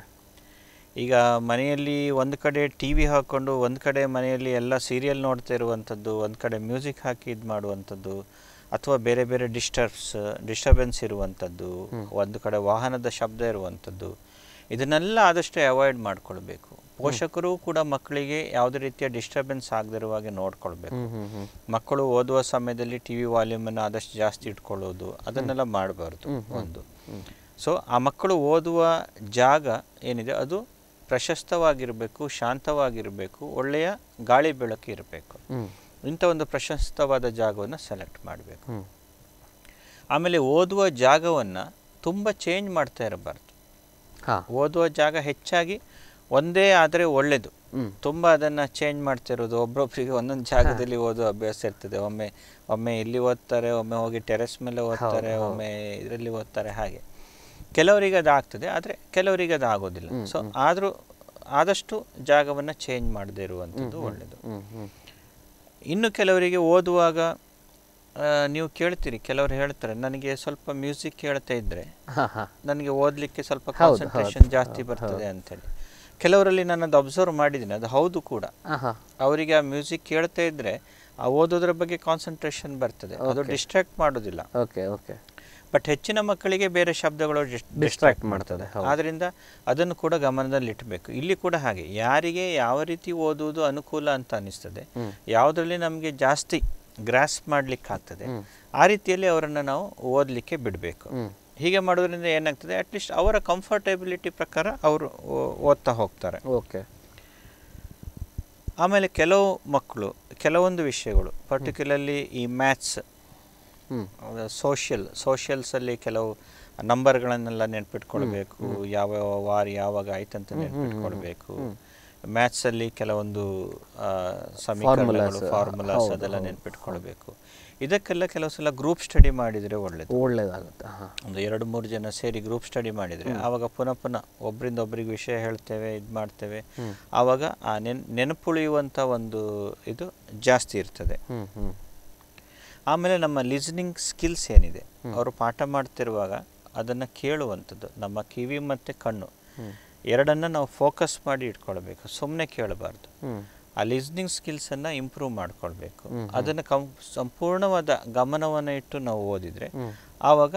ಈಗ ಮನೆಯಲ್ಲಿ ಒಂದು ಕಡೆ ಟಿ ವಿ ಹಾಕ್ಕೊಂಡು ಒಂದು ಕಡೆ ಮನೆಯಲ್ಲಿ ಎಲ್ಲ ಸೀರಿಯಲ್ ನೋಡ್ತಾ ಇರುವಂಥದ್ದು ಒಂದು ಕಡೆ ಮ್ಯೂಸಿಕ್ ಹಾಕಿ ಇದು ಮಾಡುವಂಥದ್ದು ಅಥವಾ ಬೇರೆ ಬೇರೆ ಡಿಸ್ಟರ್ಬ್ಸ್ ಡಿಸ್ಟರ್ಬೆನ್ಸ್ ಇರುವಂಥದ್ದು ಒಂದು ಕಡೆ ವಾಹನದ ಶಬ್ದ ಇರುವಂಥದ್ದು ಇದನ್ನೆಲ್ಲ ಆದಷ್ಟೇ ಅವಾಯ್ಡ್ ಮಾಡಿಕೊಳ್ಬೇಕು ಪೋಷಕರು ಕೂಡ ಮಕ್ಕಳಿಗೆ ಯಾವುದೇ ರೀತಿಯ ಡಿಸ್ಟರ್ಬೆನ್ಸ್ ಆಗದಿರುವ ಹಾಗೆ ನೋಡ್ಕೊಳ್ಬೇಕು ಮಕ್ಕಳು ಓದುವ ಸಮಯದಲ್ಲಿ ಟಿ ವಿ ವಾಲ್ಯೂಮನ್ನು ಆದಷ್ಟು ಜಾಸ್ತಿ ಇಟ್ಕೊಳ್ಳೋದು ಅದನ್ನೆಲ್ಲ ಮಾಡಬಾರ್ದು ಒಂದು ಸೊ ಆ ಮಕ್ಕಳು ಓದುವ ಜಾಗ ಏನಿದೆ ಅದು ಪ್ರಶಸ್ತವಾಗಿರಬೇಕು ಶಾಂತವಾಗಿರಬೇಕು ಒಳ್ಳೆಯ ಗಾಳಿ ಬೆಳಕು ಇರಬೇಕು ಇಂಥ ಒಂದು ಪ್ರಶಸ್ತವಾದ ಜಾಗವನ್ನು ಸೆಲೆಕ್ಟ್ ಮಾಡಬೇಕು ಆಮೇಲೆ ಓದುವ ಜಾಗವನ್ನು ತುಂಬ ಚೇಂಜ್ ಮಾಡ್ತಾ ಇರಬಾರ್ದು ಓದುವ ಜಾಗ ಹೆಚ್ಚಾಗಿ ಒಂದೇ ಆದರೆ ಒಳ್ಳೆಯದು ತುಂಬ ಅದನ್ನು ಚೇಂಜ್ ಮಾಡ್ತಿರೋದು ಒಬ್ಬೊಬ್ಬರಿಗೆ ಒಂದೊಂದು ಜಾಗದಲ್ಲಿ ಓದೋ ಅಭ್ಯಾಸ ಇರ್ತದೆ ಒಮ್ಮೆ ಒಮ್ಮೆ ಇಲ್ಲಿ ಓದ್ತಾರೆ ಒಮ್ಮೆ ಹೋಗಿ ಟೆರೆಸ್ ಮೇಲೆ ಓದ್ತಾರೆ ಒಮ್ಮೆ ಇದರಲ್ಲಿ ಓದ್ತಾರೆ ಹಾಗೆ ಕೆಲವರಿಗೆ ಅದು ಆಗ್ತದೆ ಆದರೆ ಕೆಲವರಿಗೆ ಅದು ಆಗೋದಿಲ್ಲ ಸೊ ಆದರೂ ಆದಷ್ಟು ಜಾಗವನ್ನು ಚೇಂಜ್ ಮಾಡದೇ ಇರುವಂಥದ್ದು ಒಳ್ಳೆಯದು ಇನ್ನು ಕೆಲವರಿಗೆ ಓದುವಾಗ ನೀವು ಕೇಳ್ತೀರಿ ಕೆಲವರು ಹೇಳ್ತಾರೆ ನನಗೆ ಸ್ವಲ್ಪ ಮ್ಯೂಸಿಕ್ ಕೇಳ್ತಾ ಇದ್ರೆ ನನಗೆ ಓದಲಿಕ್ಕೆ ಸ್ವಲ್ಪ ಕಾನ್ಸಂಟ್ರೇಷನ್ ಜಾಸ್ತಿ ಬರ್ತದೆ ಅಂತೇಳಿ ಕೆಲವರಲ್ಲಿ ನಾನು ಅದು ಅಬ್ಸರ್ವ್ ಮಾಡಿದ್ದೀನಿ ಅದು ಹೌದು ಕೂಡ ಅವರಿಗೆ ಆ ಮ್ಯೂಸಿಕ್ ಕೇಳ್ತಾ ಇದ್ರೆ ಆ ಓದೋದ್ರ ಬಗ್ಗೆ ಕಾನ್ಸಂಟ್ರೇಷನ್ ಬರ್ತದೆ ಅದು ಡಿಸ್ಟ್ರಾಕ್ಟ್ ಮಾಡೋದಿಲ್ಲ ಓಕೆ ಓಕೆ ಬಟ್ ಹೆಚ್ಚಿನ ಮಕ್ಕಳಿಗೆ ಬೇರೆ ಶಬ್ದಗಳು ಡಿಸ್ಟ್ರಾಕ್ಟ್ ಮಾಡ್ತದೆ ಆದ್ರಿಂದ ಅದನ್ನು ಕೂಡ ಗಮನದಲ್ಲಿ ಇಲ್ಲಿ ಕೂಡ ಹಾಗೆ ಯಾರಿಗೆ ಯಾವ ರೀತಿ ಓದುವುದು ಅನುಕೂಲ ಅಂತ ಅನಿಸ್ತದೆ ಯಾವುದರಲ್ಲಿ ನಮಗೆ ಜಾಸ್ತಿ ಗ್ರಾಸ್ ಮಾಡ್ಲಿಕ್ಕೆ ಆಗ್ತದೆ ಆ ರೀತಿಯಲ್ಲಿ ಅವರನ್ನು ನಾವು ಓದಲಿಕ್ಕೆ ಬಿಡಬೇಕು ಹೀಗೆ ಮಾಡೋದ್ರಿಂದ ಏನಾಗ್ತದೆ ಅಟ್ಲೀಸ್ಟ್ ಅವರ ಕಂಫರ್ಟೆಬಿಲಿಟಿ ಪ್ರಕಾರ ಅವರು ಓದ್ತಾ ಹೋಗ್ತಾರೆ ಓಕೆ ಆಮೇಲೆ ಕೆಲವು ಮಕ್ಕಳು ಕೆಲವೊಂದು ವಿಷಯಗಳು ಪರ್ಟಿಕ್ಯುಲರ್ಲಿ ಈ ಮ್ಯಾಥ್ಸ್ ಸೋಷಿಯಲ್ ಸೋಷಿಯಲ್ಸಲ್ಲಿ ಕೆಲವು ನಂಬರ್ಗಳನ್ನೆಲ್ಲ ನೆನ್ಪಿಟ್ಕೊಳ್ಬೇಕು ಯಾವ ವಾರ ಯಾವಾಗ ಆಯ್ತಂತ ನೆನ್ಪಿಟ್ಕೊಳ್ಬೇಕು ಮ್ಯಾಥ್ಸ್ ಅಲ್ಲಿ ಕೆಲವೊಂದು ಸಮೀಕರಣಗಳು ಫಾರ್ಮುಲಾಸ್ ಅದೆಲ್ಲ ನೆನ್ಪಿಟ್ಕೊಳ್ಬೇಕು ಇದಕ್ಕೆಲ್ಲ ಕೆಲವು ಸಲ ಗ್ರೂಪ್ ಸ್ಟಡಿ ಮಾಡಿದ್ರೆ ಒಳ್ಳೇದು ಒಳ್ಳೇದಾಗುತ್ತೆ ಒಂದು ಎರಡು ಮೂರು ಜನ ಸೇರಿ ಗ್ರೂಪ್ ಸ್ಟಡಿ ಮಾಡಿದ್ರೆ ಆವಾಗ ಪುನಃ ಪುನಃ ಒಬ್ಬರಿಂದ ಒಬ್ರಿಗೆ ವಿಷಯ ಹೇಳ್ತೇವೆ ಇದು ಮಾಡ್ತೇವೆ ಆವಾಗ ಆ ನೆನ್ ನೆನಪುಳಿಯುವಂತ ಒಂದು ಇದು ಜಾಸ್ತಿ ಇರ್ತದೆ ಆಮೇಲೆ ನಮ್ಮ ಲಿಸ್ನಿಂಗ್ ಸ್ಕಿಲ್ಸ್ ಏನಿದೆ ಅವರು ಪಾಠ ಮಾಡ್ತಿರುವಾಗ ಅದನ್ನ ಕೇಳುವಂಥದ್ದು ನಮ್ಮ ಕಿವಿ ಮತ್ತೆ ಕಣ್ಣು ಎರಡನ್ನ ನಾವು ಫೋಕಸ್ ಮಾಡಿ ಇಟ್ಕೊಳ್ಬೇಕು ಸುಮ್ಮನೆ ಕೇಳಬಾರ್ದು ಆ ಲಿಸ್ನಿಂಗ್ ಸ್ಕಿಲ್ಸನ್ನು ಇಂಪ್ರೂವ್ ಮಾಡ್ಕೊಳ್ಬೇಕು ಅದನ್ನು ಕಂ ಸಂಪೂರ್ಣವಾದ ಗಮನವನ್ನು ಇಟ್ಟು ನಾವು ಓದಿದರೆ ಆವಾಗ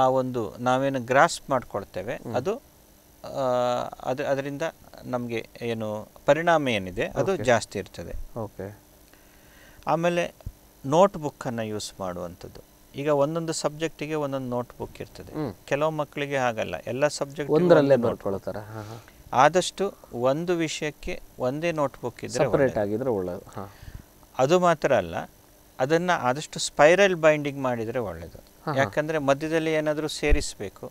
ಆ ಒಂದು ನಾವೇನು ಗ್ರಾಸ್ ಮಾಡ್ಕೊಳ್ತೇವೆ ಅದು ಅದು ಅದರಿಂದ ನಮಗೆ ಏನು ಪರಿಣಾಮ ಏನಿದೆ ಅದು ಜಾಸ್ತಿ ಇರ್ತದೆ ಓಕೆ ಆಮೇಲೆ ನೋಟ್ ಅನ್ನು ಯೂಸ್ ಮಾಡುವಂಥದ್ದು ಈಗ ಒಂದೊಂದು ಸಬ್ಜೆಕ್ಟಿಗೆ ಒಂದೊಂದು ನೋಟ್ಬುಕ್ ಇರ್ತದೆ ಕೆಲವು ಮಕ್ಕಳಿಗೆ ಹಾಗಲ್ಲ ಎಲ್ಲ ಸಬ್ಜೆಕ್ಟ್ ಒಂದರಲ್ಲೇ ನೋಡ್ಕೊಳ್ತಾರೆ ಆದಷ್ಟು ಒಂದು ವಿಷಯಕ್ಕೆ ಒಂದೇ ನೋಟ್ಬುಕ್ ಬುಕ್ ಇದ್ರೆ ಆಗಿದ್ರೆ ಒಳ್ಳೆಯದು ಅದು ಮಾತ್ರ ಅಲ್ಲ ಅದನ್ನು ಆದಷ್ಟು ಸ್ಪೈರಲ್ ಬೈಂಡಿಂಗ್ ಮಾಡಿದರೆ ಒಳ್ಳೆಯದು ಯಾಕಂದರೆ ಮಧ್ಯದಲ್ಲಿ ಏನಾದರೂ ಸೇರಿಸಬೇಕು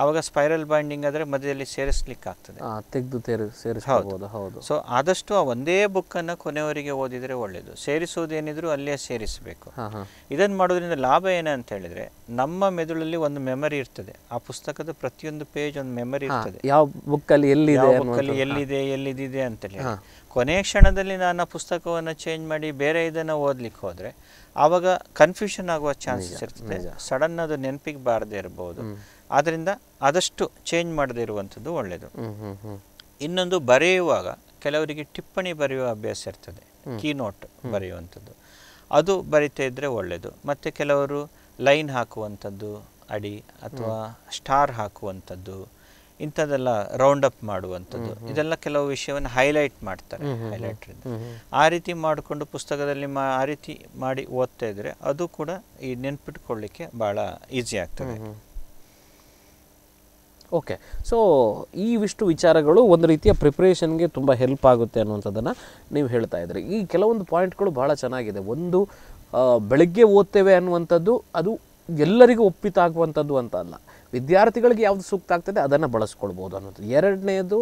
ಆವಾಗ ಸ್ಪೈರಲ್ ಬೈಂಡಿಂಗ್ ಆದರೆ ಮಧ್ಯದಲ್ಲಿ ಸೇರಿಸ್ಲಿಕ್ಕೆ ಆಗ್ತದೆ ತೆಗೆದು ಸೇರಿಸಬಹುದು ಹೌದು ಸೊ ಆದಷ್ಟು ಆ ಒಂದೇ ಬುಕ್ಕನ್ನು ಕೊನೆಯವರಿಗೆ ಓದಿದರೆ ಒಳ್ಳೆಯದು ಸೇರಿಸೋದೇನಿದ್ರು ಅಲ್ಲೇ ಸೇರಿಸಬೇಕು ಇದನ್ನು ಮಾಡೋದ್ರಿಂದ ಲಾಭ ಅಂತ ಹೇಳಿದ್ರೆ ನಮ್ಮ ಮೆದುಳಲ್ಲಿ ಒಂದು ಮೆಮರಿ ಇರ್ತದೆ ಆ ಪುಸ್ತಕದ ಪ್ರತಿಯೊಂದು ಪೇಜ್ ಒಂದು ಮೆಮರಿ ಇರ್ತದೆ ಯಾವ ಬುಕ್ಕಲ್ಲಿ ಎಲ್ಲಿದೆ ಬುಕ್ಕಲ್ಲಿ ಎಲ್ಲಿದೆ ಎಲ್ಲಿದೆ ಅಂತೇಳಿ ಕೊನೆಯ ಕ್ಷಣದಲ್ಲಿ ನಾನು ಆ ಪುಸ್ತಕವನ್ನು ಚೇಂಜ್ ಮಾಡಿ ಬೇರೆ ಇದನ್ನು ಓದ್ಲಿಕ್ಕೆ ಹೋದರೆ ಆವಾಗ ಕನ್ಫ್ಯೂಷನ್ ಆಗುವ ಚಾನ್ಸಸ್ ಇರ್ತದೆ ಸಡನ್ ಅದು ನೆನಪಿಗೆ ಬಾರದೇ ಇರಬಹುದು ಆದ್ದರಿಂದ ಆದಷ್ಟು ಚೇಂಜ್ ಮಾಡದೇ ಇರುವಂಥದ್ದು ಒಳ್ಳೆಯದು ಇನ್ನೊಂದು ಬರೆಯುವಾಗ ಕೆಲವರಿಗೆ ಟಿಪ್ಪಣಿ ಬರೆಯುವ ಅಭ್ಯಾಸ ಇರ್ತದೆ ಕೀನೋಟ್ ಬರೆಯುವಂಥದ್ದು ಅದು ಬರಿತಾ ಇದ್ದರೆ ಒಳ್ಳೆಯದು ಮತ್ತು ಕೆಲವರು ಲೈನ್ ಹಾಕುವಂಥದ್ದು ಅಡಿ ಅಥವಾ ಸ್ಟಾರ್ ಹಾಕುವಂಥದ್ದು ಇಂಥದ್ದೆಲ್ಲ ರೌಂಡ್ ಅಪ್ ಮಾಡುವಂಥದ್ದು ಇದೆಲ್ಲ ಕೆಲವು ವಿಷಯವನ್ನು ಹೈಲೈಟ್ ಮಾಡ್ತಾರೆ ಹೈಲೈಟ್ರಿಂದ ಆ ರೀತಿ ಮಾಡಿಕೊಂಡು ಪುಸ್ತಕದಲ್ಲಿ ಮಾ ಆ ರೀತಿ ಮಾಡಿ ಓದ್ತಾ ಇದ್ರೆ ಅದು ಕೂಡ ಈ ನೆನ್ಪಿಟ್ಕೊಳ್ಳಿಕ್ಕೆ ಭಾಳ ಈಸಿ ಆಗ್ತದೆ ಓಕೆ ಸೊ ಈ ಇವಿಷ್ಟು ವಿಚಾರಗಳು ಒಂದು ರೀತಿಯ ಪ್ರಿಪ್ರೇಷನ್ಗೆ ತುಂಬ ಹೆಲ್ಪ್ ಆಗುತ್ತೆ ಅನ್ನುವಂಥದ್ದನ್ನು ನೀವು ಹೇಳ್ತಾ ಇದ್ರಿ ಈ ಕೆಲವೊಂದು ಪಾಯಿಂಟ್ಗಳು ಭಾಳ ಚೆನ್ನಾಗಿದೆ ಒಂದು ಬೆಳಗ್ಗೆ ಓದ್ತೇವೆ ಅನ್ನುವಂಥದ್ದು ಅದು ಎಲ್ಲರಿಗೂ ಒಪ್ಪಿತಾಗುವಂಥದ್ದು ಅಂತ ಅಲ್ಲ ವಿದ್ಯಾರ್ಥಿಗಳಿಗೆ ಯಾವುದು ಸೂಕ್ತ ಆಗ್ತದೆ ಅದನ್ನು ಬಳಸ್ಕೊಳ್ಬೋದು ಅನ್ನೋದು ಎರಡನೆಯದು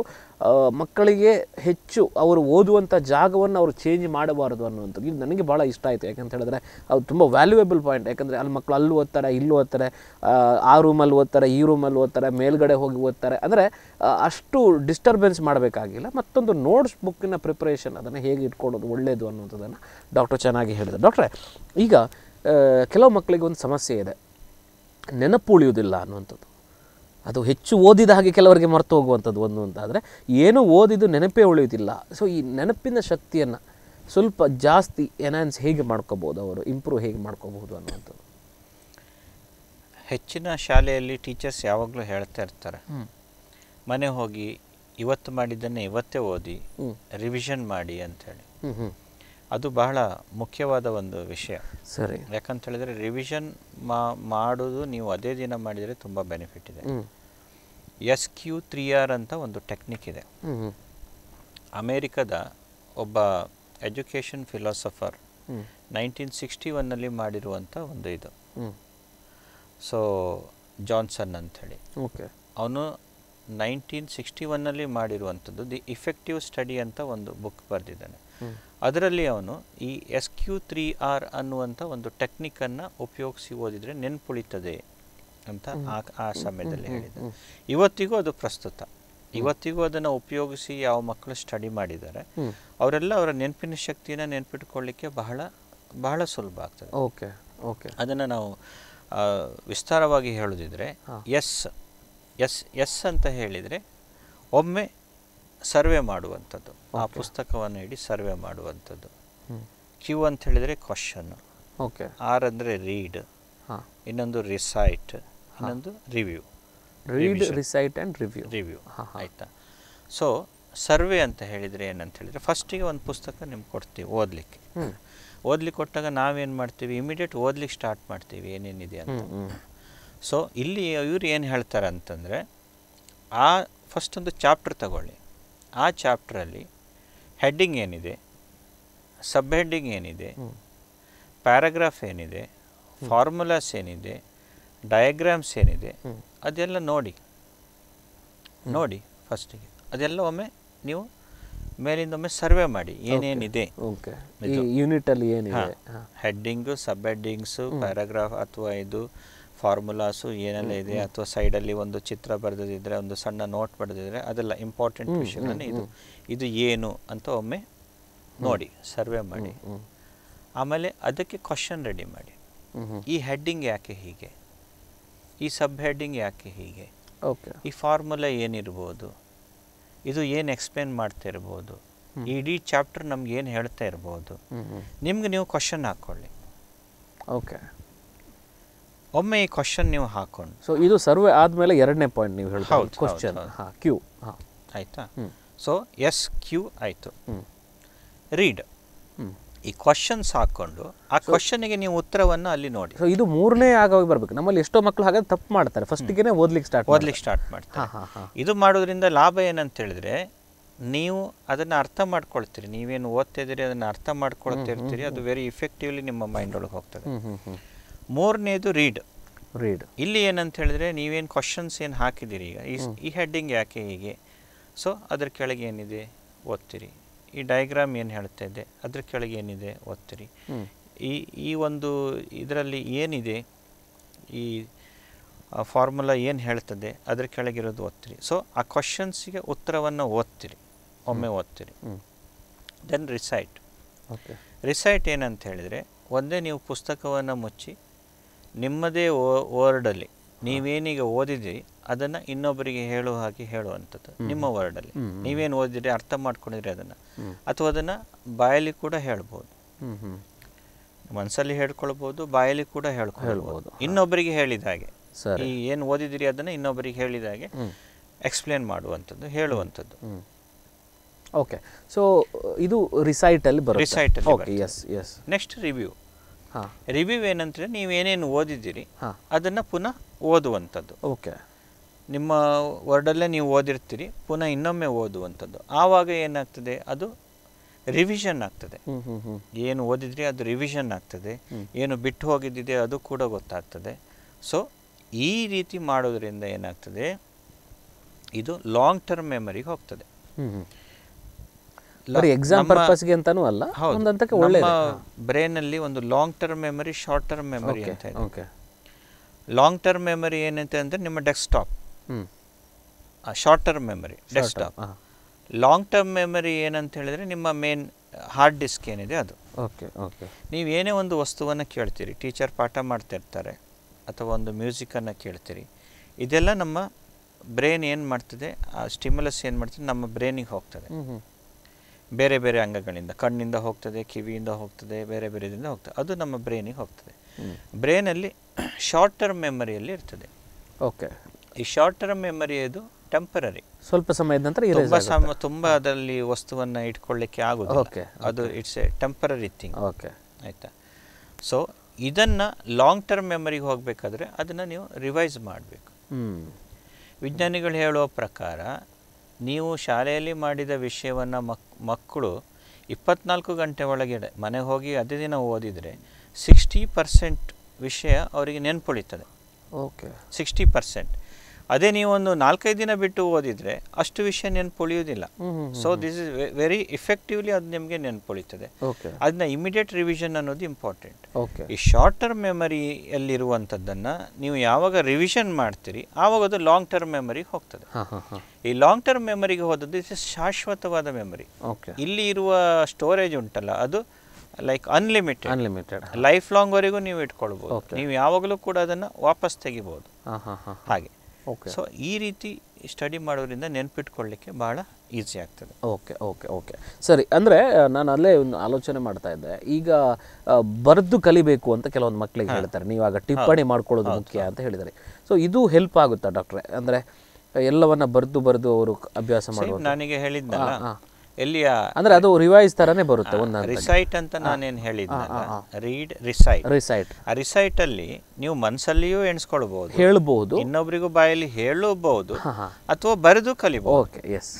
ಮಕ್ಕಳಿಗೆ ಹೆಚ್ಚು ಅವರು ಓದುವಂಥ ಜಾಗವನ್ನು ಅವರು ಚೇಂಜ್ ಮಾಡಬಾರದು ಅನ್ನುವಂಥದ್ದು ಇದು ನನಗೆ ಭಾಳ ಇಷ್ಟ ಆಯಿತು ಯಾಕಂತ ಹೇಳಿದ್ರೆ ಅದು ತುಂಬ ವ್ಯಾಲ್ಯೂಯೇಬಲ್ ಪಾಯಿಂಟ್ ಯಾಕಂದರೆ ಅಲ್ಲಿ ಮಕ್ಕಳು ಅಲ್ಲಿ ಓದ್ತಾರೆ ಇಲ್ಲಿ ಓದ್ತಾರೆ ಆ ರೂಮಲ್ಲಿ ಓದ್ತಾರೆ ಈ ರೂಮಲ್ಲಿ ಓದ್ತಾರೆ ಮೇಲ್ಗಡೆ ಹೋಗಿ ಓದ್ತಾರೆ ಅಂದರೆ ಅಷ್ಟು ಡಿಸ್ಟರ್ಬೆನ್ಸ್ ಮಾಡಬೇಕಾಗಿಲ್ಲ ಮತ್ತೊಂದು ನೋಟ್ಸ್ ಬುಕ್ಕಿನ ಪ್ರಿಪ್ರೇಷನ್ ಅದನ್ನು ಹೇಗೆ ಇಟ್ಕೊಳ್ಳೋದು ಒಳ್ಳೆಯದು ಅನ್ನುವಂಥದ್ದನ್ನು ಡಾಕ್ಟರ್ ಚೆನ್ನಾಗಿ ಹೇಳಿದರು ಡಾಕ್ಟ್ರೆ ಈಗ ಕೆಲವು ಮಕ್ಕಳಿಗೆ ಒಂದು ಸಮಸ್ಯೆ ಇದೆ ನೆನಪು ಉಳಿಯುವುದಿಲ್ಲ ಅನ್ನುವಂಥದ್ದು ಅದು ಹೆಚ್ಚು ಓದಿದ ಹಾಗೆ ಕೆಲವರಿಗೆ ಮರೆತು ಹೋಗುವಂಥದ್ದು ಒಂದು ಅಂತಾದರೆ ಏನೂ ಓದಿದ್ದು ನೆನಪೇ ಉಳಿಯುವುದಿಲ್ಲ ಸೊ ಈ ನೆನಪಿನ ಶಕ್ತಿಯನ್ನು ಸ್ವಲ್ಪ ಜಾಸ್ತಿ ಎನ್ಹಾನ್ಸ್ ಹೇಗೆ ಮಾಡ್ಕೋಬೋದು ಅವರು ಇಂಪ್ರೂವ್ ಹೇಗೆ ಮಾಡ್ಕೋಬಹುದು ಅನ್ನುವಂಥದ್ದು ಹೆಚ್ಚಿನ ಶಾಲೆಯಲ್ಲಿ ಟೀಚರ್ಸ್ ಯಾವಾಗಲೂ ಹೇಳ್ತಾ ಇರ್ತಾರೆ ಮನೆ ಹೋಗಿ ಇವತ್ತು ಮಾಡಿದ್ದನ್ನೇ ಇವತ್ತೇ ಓದಿ ರಿವಿಷನ್ ಮಾಡಿ ಅಂಥೇಳಿ ಅದು ಬಹಳ ಮುಖ್ಯವಾದ ಒಂದು ವಿಷಯ ಸರಿ ಯಾಕಂತ ಹೇಳಿದ್ರೆ ರಿವಿಷನ್ ಮಾ ಮಾಡೋದು ನೀವು ಅದೇ ದಿನ ಮಾಡಿದರೆ ತುಂಬಾ ಬೆನಿಫಿಟ್ ಇದೆ ಎಸ್ ಕ್ಯೂ ತ್ರೀ ಆರ್ ಅಂತ ಒಂದು ಟೆಕ್ನಿಕ್ ಇದೆ ಅಮೇರಿಕದ ಒಬ್ಬ ಎಜುಕೇಷನ್ ಫಿಲಾಸಫರ್ ನೈನ್ಟೀನ್ ಸಿಕ್ಸ್ಟಿ ಒನ್ನಲ್ಲಿ ಮಾಡಿರುವಂಥ ಒಂದು ಇದು ಸೊ ಜಾನ್ಸನ್ ಅಂಥೇಳಿ ಓಕೆ ಅವನು ನೈನ್ಟೀನ್ ಸಿಕ್ಸ್ಟಿ ಒನ್ನಲ್ಲಿ ಮಾಡಿರುವಂಥದ್ದು ದಿ ಇಫೆಕ್ಟಿವ್ ಸ್ಟಡಿ ಅಂತ ಒಂದು ಬುಕ್ ಬರೆದಿದ್ದಾನೆ ಅದರಲ್ಲಿ ಅವನು ಈ ಎಸ್ ಕ್ಯೂ ತ್ರೀ ಆರ್ ಅನ್ನುವಂಥ ಒಂದು ಟೆಕ್ನಿಕನ್ನು ಉಪಯೋಗಿಸಿ ಓದಿದರೆ ನೆನ್ಪುಳಿತದೆ ಅಂತ ಆ ಆ ಸಮಯದಲ್ಲಿ ಹೇಳಿದ ಇವತ್ತಿಗೂ ಅದು ಪ್ರಸ್ತುತ ಇವತ್ತಿಗೂ ಅದನ್ನು ಉಪಯೋಗಿಸಿ ಯಾವ ಮಕ್ಕಳು ಸ್ಟಡಿ ಮಾಡಿದ್ದಾರೆ ಅವರೆಲ್ಲ ಅವರ ನೆನಪಿನ ಶಕ್ತಿಯನ್ನು ನೆನ್ಪಿಟ್ಕೊಳ್ಳಿಕ್ಕೆ ಬಹಳ ಬಹಳ ಸುಲಭ ಆಗ್ತದೆ ಓಕೆ ಓಕೆ ಅದನ್ನು ನಾವು ವಿಸ್ತಾರವಾಗಿ ಹೇಳೋದಿದ್ರೆ ಎಸ್ ಎಸ್ ಎಸ್ ಅಂತ ಹೇಳಿದರೆ ಒಮ್ಮೆ ಸರ್ವೆ ಮಾಡುವಂಥದ್ದು ಆ ಪುಸ್ತಕವನ್ನು ಇಡಿ ಸರ್ವೆ ಮಾಡುವಂಥದ್ದು ಕ್ಯೂ ಅಂತ ಹೇಳಿದರೆ ಕ್ವಶನ್ ಓಕೆ ಆರ್ ಅಂದರೆ ರೀಡ್ ಇನ್ನೊಂದು ರಿಸೈಟ್ ಇನ್ನೊಂದು review read recite and review review ಆಯಿತಾ ಸೊ ಸರ್ವೆ ಅಂತ ಹೇಳಿದರೆ ಏನಂತ ಹೇಳಿದರೆ ಫಸ್ಟಿಗೆ ಒಂದು ಪುಸ್ತಕ ನಿಮ್ಗೆ ಕೊಡ್ತೀವಿ ಓದಲಿಕ್ಕೆ ಓದ್ಲಿಕ್ಕೆ ಕೊಟ್ಟಾಗ ನಾವೇನು ಮಾಡ್ತೀವಿ ಇಮಿಡಿಯೇಟ್ ಓದ್ಲಿಕ್ಕೆ ಸ್ಟಾರ್ಟ್ ಮಾಡ್ತೀವಿ ಏನೇನಿದೆ ಅಂತ ಸೊ ಇಲ್ಲಿ ಇವ್ರು ಏನು ಹೇಳ್ತಾರೆ ಅಂತಂದರೆ ಆ ಫಸ್ಟ್ ಒಂದು ಚಾಪ್ಟರ್ ತಗೊಳ್ಳಿ ಆ ಚಾಪ್ಟ್ರಲ್ಲಿ ಹೆಡ್ಡಿಂಗ್ ಏನಿದೆ ಸಬ್ ಹೆಡ್ಡಿಂಗ್ ಏನಿದೆ ಪ್ಯಾರಾಗ್ರಾಫ್ ಏನಿದೆ ಫಾರ್ಮುಲಾಸ್ ಏನಿದೆ ಡಯಾಗ್ರಾಮ್ಸ್ ಏನಿದೆ ಅದೆಲ್ಲ ನೋಡಿ ನೋಡಿ ಫಸ್ಟಿಗೆ ಅದೆಲ್ಲ ಒಮ್ಮೆ ನೀವು ಮೇಲಿಂದ ಒಮ್ಮೆ ಸರ್ವೆ ಮಾಡಿ ಏನೇನಿದೆ ಯೂನಿಟಲ್ಲಿ ಏನಿದೆ ಹೆಡ್ಡಿಂಗು ಸಬ್ ಹೆಡ್ಡಿಂಗ್ಸು ಪ್ಯಾರಾಗ್ರಾಫ್ ಅಥವಾ ಇದು ಫಾರ್ಮುಲಾಸು ಏನೆಲ್ಲ ಇದೆ ಅಥವಾ ಸೈಡಲ್ಲಿ ಒಂದು ಚಿತ್ರ ಬರೆದಿದ್ರೆ ಒಂದು ಸಣ್ಣ ನೋಟ್ ಬರೆದಿದ್ರೆ ಅದೆಲ್ಲ ಇಂಪಾರ್ಟೆಂಟ್ ವಿಷಯಗಳನ್ನ ಇದು ಇದು ಏನು ಅಂತ ಒಮ್ಮೆ ನೋಡಿ ಸರ್ವೆ ಮಾಡಿ ಆಮೇಲೆ ಅದಕ್ಕೆ ಕ್ವಶನ್ ರೆಡಿ ಮಾಡಿ ಈ ಹೆಡ್ಡಿಂಗ್ ಯಾಕೆ ಹೀಗೆ ಈ ಸಬ್ ಹೆಡ್ಡಿಂಗ್ ಯಾಕೆ ಹೀಗೆ ಈ ಫಾರ್ಮುಲಾ ಏನಿರ್ಬೋದು ಇದು ಏನು ಎಕ್ಸ್ಪ್ಲೇನ್ ಮಾಡ್ತಾ ಇರ್ಬೋದು ಇಡೀ ಚಾಪ್ಟರ್ ನಮ್ಗೆ ಏನು ಹೇಳ್ತಾ ಇರ್ಬೋದು ನಿಮ್ಗೆ ನೀವು ಕ್ವಶನ್ ಹಾಕ್ಕೊಳ್ಳಿ ಓಕೆ ಒಮ್ಮೆ ಈ ಕ್ವಶನ್ ನೀವು ಹಾಕೊಂಡು ಸೊ ಇದು ಸರ್ವೆ ಆದಮೇಲೆ ಎರಡನೇ ಪಾಯಿಂಟ್ ನೀವು ಹೇಳ್ಬೋದು ಕ್ವಶನ್ ಕ್ಯೂ ಹಾಂ ಆಯಿತಾ ಸೊ ಎಸ್ ಕ್ಯೂ ಆಯಿತು ರೀಡ್ ಈ ಕ್ವಶನ್ಸ್ ಹಾಕೊಂಡು ಆ ಕ್ವಶನ್ಗೆ ನೀವು ಉತ್ತರವನ್ನು ಅಲ್ಲಿ ನೋಡಿ ಸೊ ಇದು ಮೂರನೇ ಆಗೋಗಿ ಬರಬೇಕು ನಮ್ಮಲ್ಲಿ ಎಷ್ಟೋ ಮಕ್ಕಳು ಹಾಗಾದ್ರೆ ತಪ್ಪು ಮಾಡ್ತಾರೆ ಫಸ್ಟ್ಗೆ ಓದ್ಲಿಕ್ಕೆ ಸ್ಟಾರ್ಟ್ ಓದ್ಲಿಕ್ಕೆ ಸ್ಟಾರ್ಟ್ ಮಾಡ್ತಾರೆ ಇದು ಮಾಡೋದ್ರಿಂದ ಲಾಭ ಏನಂತ ಹೇಳಿದ್ರೆ ನೀವು ಅದನ್ನು ಅರ್ಥ ಮಾಡ್ಕೊಳ್ತೀರಿ ನೀವೇನು ಓದ್ತಾ ಇದ್ದೀರಿ ಅದನ್ನು ಅರ್ಥ ಮಾಡ್ಕೊಳ್ತಾ ಇರ್ತೀರಿ ಅದು ವೆರಿ ಇಫೆಕ್ಟಿವ್ಲಿ ನಿಮ್ಮ ಮೈಂಡ್ ಒಳಗೆ ಹೋಗ್ತದೆ ಮೂರನೇದು ರೀಡ್ ರೀಡ್ ಇಲ್ಲಿ ಏನಂತ ಹೇಳಿದ್ರೆ ನೀವೇನು ಕ್ವಶನ್ಸ್ ಏನು ಹಾಕಿದ್ದೀರಿ ಈಗ ಈ ಹೆಡ್ಡಿಂಗ್ ಯಾಕೆ ಹೀಗೆ ಸೊ ಅದ್ರ ಕೆಳಗೆ ಏನಿದೆ ಓದ್ತೀರಿ ಈ ಡಯಾಗ್ರಾಮ್ ಏನು ಹೇಳ್ತಾ ಇದೆ ಅದ್ರ ಕೆಳಗೆ ಏನಿದೆ ಓದ್ತೀರಿ ಈ ಈ ಒಂದು ಇದರಲ್ಲಿ ಏನಿದೆ ಈ ಫಾರ್ಮುಲಾ ಏನು ಹೇಳ್ತದೆ ಅದ್ರ ಕೆಳಗಿರೋದು ಓದ್ತೀರಿ ಸೊ ಆ ಕ್ವಶನ್ಸಿಗೆ ಉತ್ತರವನ್ನು ಓದ್ತೀರಿ ಒಮ್ಮೆ ಓದ್ತೀರಿ ದೆನ್ ರಿಸೈಟ್ ಓಕೆ ರಿಸೈಟ್ ಏನಂತ ಹೇಳಿದರೆ ಒಂದೇ ನೀವು ಪುಸ್ತಕವನ್ನು ಮುಚ್ಚಿ ನಿಮ್ಮದೇ ವರ್ಡಲ್ಲಿ ನೀವೇನೀಗ ಓದಿದ್ರಿ ಅದನ್ನ ಇನ್ನೊಬ್ಬರಿಗೆ ಹೇಳುವ ಹಾಗೆ ಹೇಳುವಂಥದ್ದು ನಿಮ್ಮ ವರ್ಡಲ್ಲಿ ನೀವೇನು ಓದಿದ್ರಿ ಅರ್ಥ ಮಾಡ್ಕೊಂಡಿದ್ರಿ ಅದನ್ನ ಅಥವಾ ಅದನ್ನ ಬಾಯಲ್ಲಿ ಕೂಡ ಹೇಳ್ಬೋದು ಮನಸ್ಸಲ್ಲಿ ಹೇಳ್ಕೊಳ್ಬೋದು ಬಾಯಲ್ಲಿ ಕೂಡ ಹೇಳ್ಕೊಳ್ಬೋದು ಇನ್ನೊಬ್ಬರಿಗೆ ಹೇಳಿದ ಹಾಗೆ ಈ ಏನು ಓದಿದಿರಿ ಅದನ್ನು ಇನ್ನೊಬ್ಬರಿಗೆ ಹೇಳಿದ ಹಾಗೆ ಎಕ್ಸ್ಪ್ಲೇನ್ ಮಾಡುವಂಥದ್ದು ಹೇಳುವಂಥದ್ದು ಓಕೆ ಸೊ ಇದು ರಿಸೈಟಲ್ಲಿ ಬರುತ್ತೆ ರಿಸೈಟಲ್ಲಿ okay yes yes next review review ಏನಂದರೆ ಏನೇನು ಓದಿದ್ದೀರಿ ಅದನ್ನು ಪುನಃ ಓದುವಂಥದ್ದು ಓಕೆ ನಿಮ್ಮ ವರ್ಡಲ್ಲೇ ನೀವು ಓದಿರ್ತೀರಿ ಪುನಃ ಇನ್ನೊಮ್ಮೆ ಓದುವಂಥದ್ದು ಆವಾಗ ಏನಾಗ್ತದೆ ಅದು ರಿವಿಷನ್ ಆಗ್ತದೆ ಏನು ಓದಿದ್ರಿ ಅದು ರಿವಿಷನ್ ಆಗ್ತದೆ ಏನು ಬಿಟ್ಟು ಹೋಗಿದ್ದಿದೆ ಅದು ಕೂಡ ಗೊತ್ತಾಗ್ತದೆ ಸೊ ಈ ರೀತಿ ಮಾಡೋದ್ರಿಂದ ಏನಾಗ್ತದೆ ಇದು ಲಾಂಗ್ ಟರ್ಮ್ ಮೆಮರಿಗೆ ಹೋಗ್ತದೆ ಎಕ್ಸಾಮ್ ಅಲ್ಲ ಒಂದಂತಕ್ಕೆ ಒಳ್ಳೆ ಬ್ರೈನ್ ಅಲ್ಲಿ ಒಂದು long term memory short term memory ಅಂತ ಇದೆ ಓಕೆ ಲಾಂಗ್ ಟರ್ಮ್ ಮೆಮೊರಿ ಏನಂತ ಅಂದ್ರೆ ನಿಮ್ಮ desktop short term memory desktop long term memory ಏನಂತ ಹೇಳಿದ್ರೆ ನಿಮ್ಮ ಮೇನ್ ಹಾರ್ಡ್ ಡಿಸ್ಕ್ ಏನಿದೆ ಅದು ಓಕೆ ಓಕೆ ನೀವು ಏನೇ ಒಂದು ವಸ್ತುವನ್ನು ಕೇಳ್ತೀರಿ ಟೀಚರ್ ಪಾಠ ಮಾಡ್ತಿರ್ತಾರೆ ಅಥವಾ ಒಂದು ಮ್ಯೂಸಿಕನ್ನು ಕೇಳ್ತೀರಿ ಇದೆಲ್ಲ ನಮ್ಮ ಬ್ರೈನ್ ಏನು ಮಾಡ್ತದೆ ಆ ಸ್ಟಿಮ್ಯುಲಸ್ ಏನು ಮಾಡ್ತದೆ ನಮ್ಮ ಬ್ರೈನಿಗೆ ಹೋಗ್ತದೆ ಬೇರೆ ಬೇರೆ ಅಂಗಗಳಿಂದ ಕಣ್ಣಿಂದ ಹೋಗ್ತದೆ ಕಿವಿಯಿಂದ ಹೋಗ್ತದೆ ಬೇರೆ ಬೇರೆದಿಂದ ಹೋಗ್ತದೆ ಅದು ನಮ್ಮ ಬ್ರೈನಿಗೆ ಹೋಗ್ತದೆ ಬ್ರೈನಲ್ಲಿ ಶಾರ್ಟ್ ಟರ್ಮ್ ಮೆಮರಿಯಲ್ಲಿ ಇರ್ತದೆ ಓಕೆ ಈ ಶಾರ್ಟ್ ಟರ್ಮ್ ಮೆಮರಿ ಇದು ಟೆಂಪರರಿ ಸ್ವಲ್ಪ ಸಮಯದ ನಂತರ ತುಂಬ ಸಮ ತುಂಬ ಅದರಲ್ಲಿ ವಸ್ತುವನ್ನು ಇಟ್ಕೊಳ್ಳಿಕ್ಕೆ ಆಗೋದು ಅದು it's a temporary thing okay ಆಯಿತಾ ಸೊ ಇದನ್ನು ಲಾಂಗ್ ಟರ್ಮ್ ಮೆಮರಿಗೆ ಹೋಗಬೇಕಾದ್ರೆ ಅದನ್ನು ನೀವು ರಿವೈಸ್ ಮಾಡಬೇಕು ವಿಜ್ಞಾನಿಗಳು ಹೇಳುವ ಪ್ರಕಾರ ನೀವು ಶಾಲೆಯಲ್ಲಿ ಮಾಡಿದ ವಿಷಯವನ್ನು ಮಕ್ ಮಕ್ಕಳು ಇಪ್ಪತ್ನಾಲ್ಕು ಗಂಟೆ ಒಳಗೆ ಮನೆ ಹೋಗಿ ಅದೇ ದಿನ ಓದಿದರೆ ಸಿಕ್ಸ್ಟಿ ಪರ್ಸೆಂಟ್ ವಿಷಯ ಅವರಿಗೆ ನೆನ್ಪುಳಿತದೆ ಓಕೆ ಸಿಕ್ಸ್ಟಿ ಪರ್ಸೆಂಟ್ ಅದೇ ನೀವು ಒಂದು ನಾಲ್ಕೈದು ದಿನ ಬಿಟ್ಟು ಓದಿದ್ರೆ ಅಷ್ಟು ವಿಷಯ ನೆನಪು so this is very effectively ಅದು ನಿಮಗೆ ನೆನಪು ಅದನ್ನ ಇಮಿಡಿಯೇಟ್ ರಿವಿಷನ್ ಅನ್ನೋದು ಇಂಪಾರ್ಟೆಂಟ್ ಈ ಶಾರ್ಟ್ ಟರ್ಮ್ ಮೆಮರಿಯಲ್ಲಿರುವಂಥದ್ದನ್ನು ನೀವು ಯಾವಾಗ ರಿವಿಷನ್ ಮಾಡ್ತೀರಿ ಆವಾಗ ಅದು ಲಾಂಗ್ ಟರ್ಮ್ ಮೆಮರಿ ಹೋಗ್ತದೆ ಈ ಲಾಂಗ್ ಟರ್ಮ್ ಮೆಮರಿಗೆ ಹೋದದ್ದು ಇಸ್ ಶಾಶ್ವತವಾದ ಮೆಮರಿ ಇಲ್ಲಿ ಇರುವ ಸ್ಟೋರೇಜ್ ಉಂಟಲ್ಲ ಅದು ಲೈಕ್ ಅನ್ಲಿಮಿಟೆಡ್ ಅನ್ಲಿಮಿಟೆಡ್ ಲೈಫ್ ಲಾಂಗ್ವರೆಗೂ ನೀವು ಇಟ್ಕೊಳ್ಬಹುದು ನೀವು ಯಾವಾಗಲೂ ಕೂಡ ಅದನ್ನು ವಾಪಸ್ ತೆಗಿಬಹುದು ಹಾಗೆ ಸೊ ಈ ರೀತಿ ಸ್ಟಡಿ ಮಾಡೋದ್ರಿಂದ ನೆನ್ಪಿಟ್ಕೊಳ್ಳಿಕ್ಕೆ ಭಾಳ ಈಸಿ ಆಗ್ತದೆ ಓಕೆ ಓಕೆ ಓಕೆ ಸರಿ ಅಂದರೆ ನಾನು ಅಲ್ಲೇ ಒಂದು ಆಲೋಚನೆ ಮಾಡ್ತಾ ಇದ್ದೆ ಈಗ ಬರೆದು ಕಲಿಬೇಕು ಅಂತ ಕೆಲವೊಂದು ಮಕ್ಕಳಿಗೆ ಹೇಳ್ತಾರೆ ನೀವು ಆಗ ಟಿಪ್ಪಣಿ ಮಾಡ್ಕೊಳ್ಳೋದು ಮುಖ್ಯ ಅಂತ ಹೇಳಿದ್ದಾರೆ ಸೊ ಇದು ಹೆಲ್ಪ್ ಆಗುತ್ತಾ ಡಾಕ್ಟ್ರೆ ಅಂದರೆ ಎಲ್ಲವನ್ನ ಬರೆದು ಬರೆದು ಅವರು ಅಭ್ಯಾಸ ಮಾಡಿ ನನಗೆ ಹೇಳಿದ್ದ ಎಲ್ಲಿಯ ಅಂದ್ರೆ ಅದು ರಿವೈಸ್ ತರನೇ ಬರುತ್ತೆ ಒಂದು ರಿಸೈಟ್ ಅಂತ ನಾನೇನು ಹೇಳಿದ್ದೆ ರೀಡ್ ರಿಸೈಟ್ ರಿಸೈಟ್ ಆ ರಿಸೈಟ್ ಅಲ್ಲಿ ನೀವು ಮನಸ್ಸಲ್ಲಿಯೂ ಎಣಿಸ್ಕೊಳ್ಬಹುದು ಹೇಳಬಹುದು ಇನ್ನೊಬ್ಬರಿಗೂ ಬಾಯಲ್ಲಿ ಹೇಳಬಹುದು ಅಥವಾ ಬರೆದು ಕಲಿಬಹುದು okay yes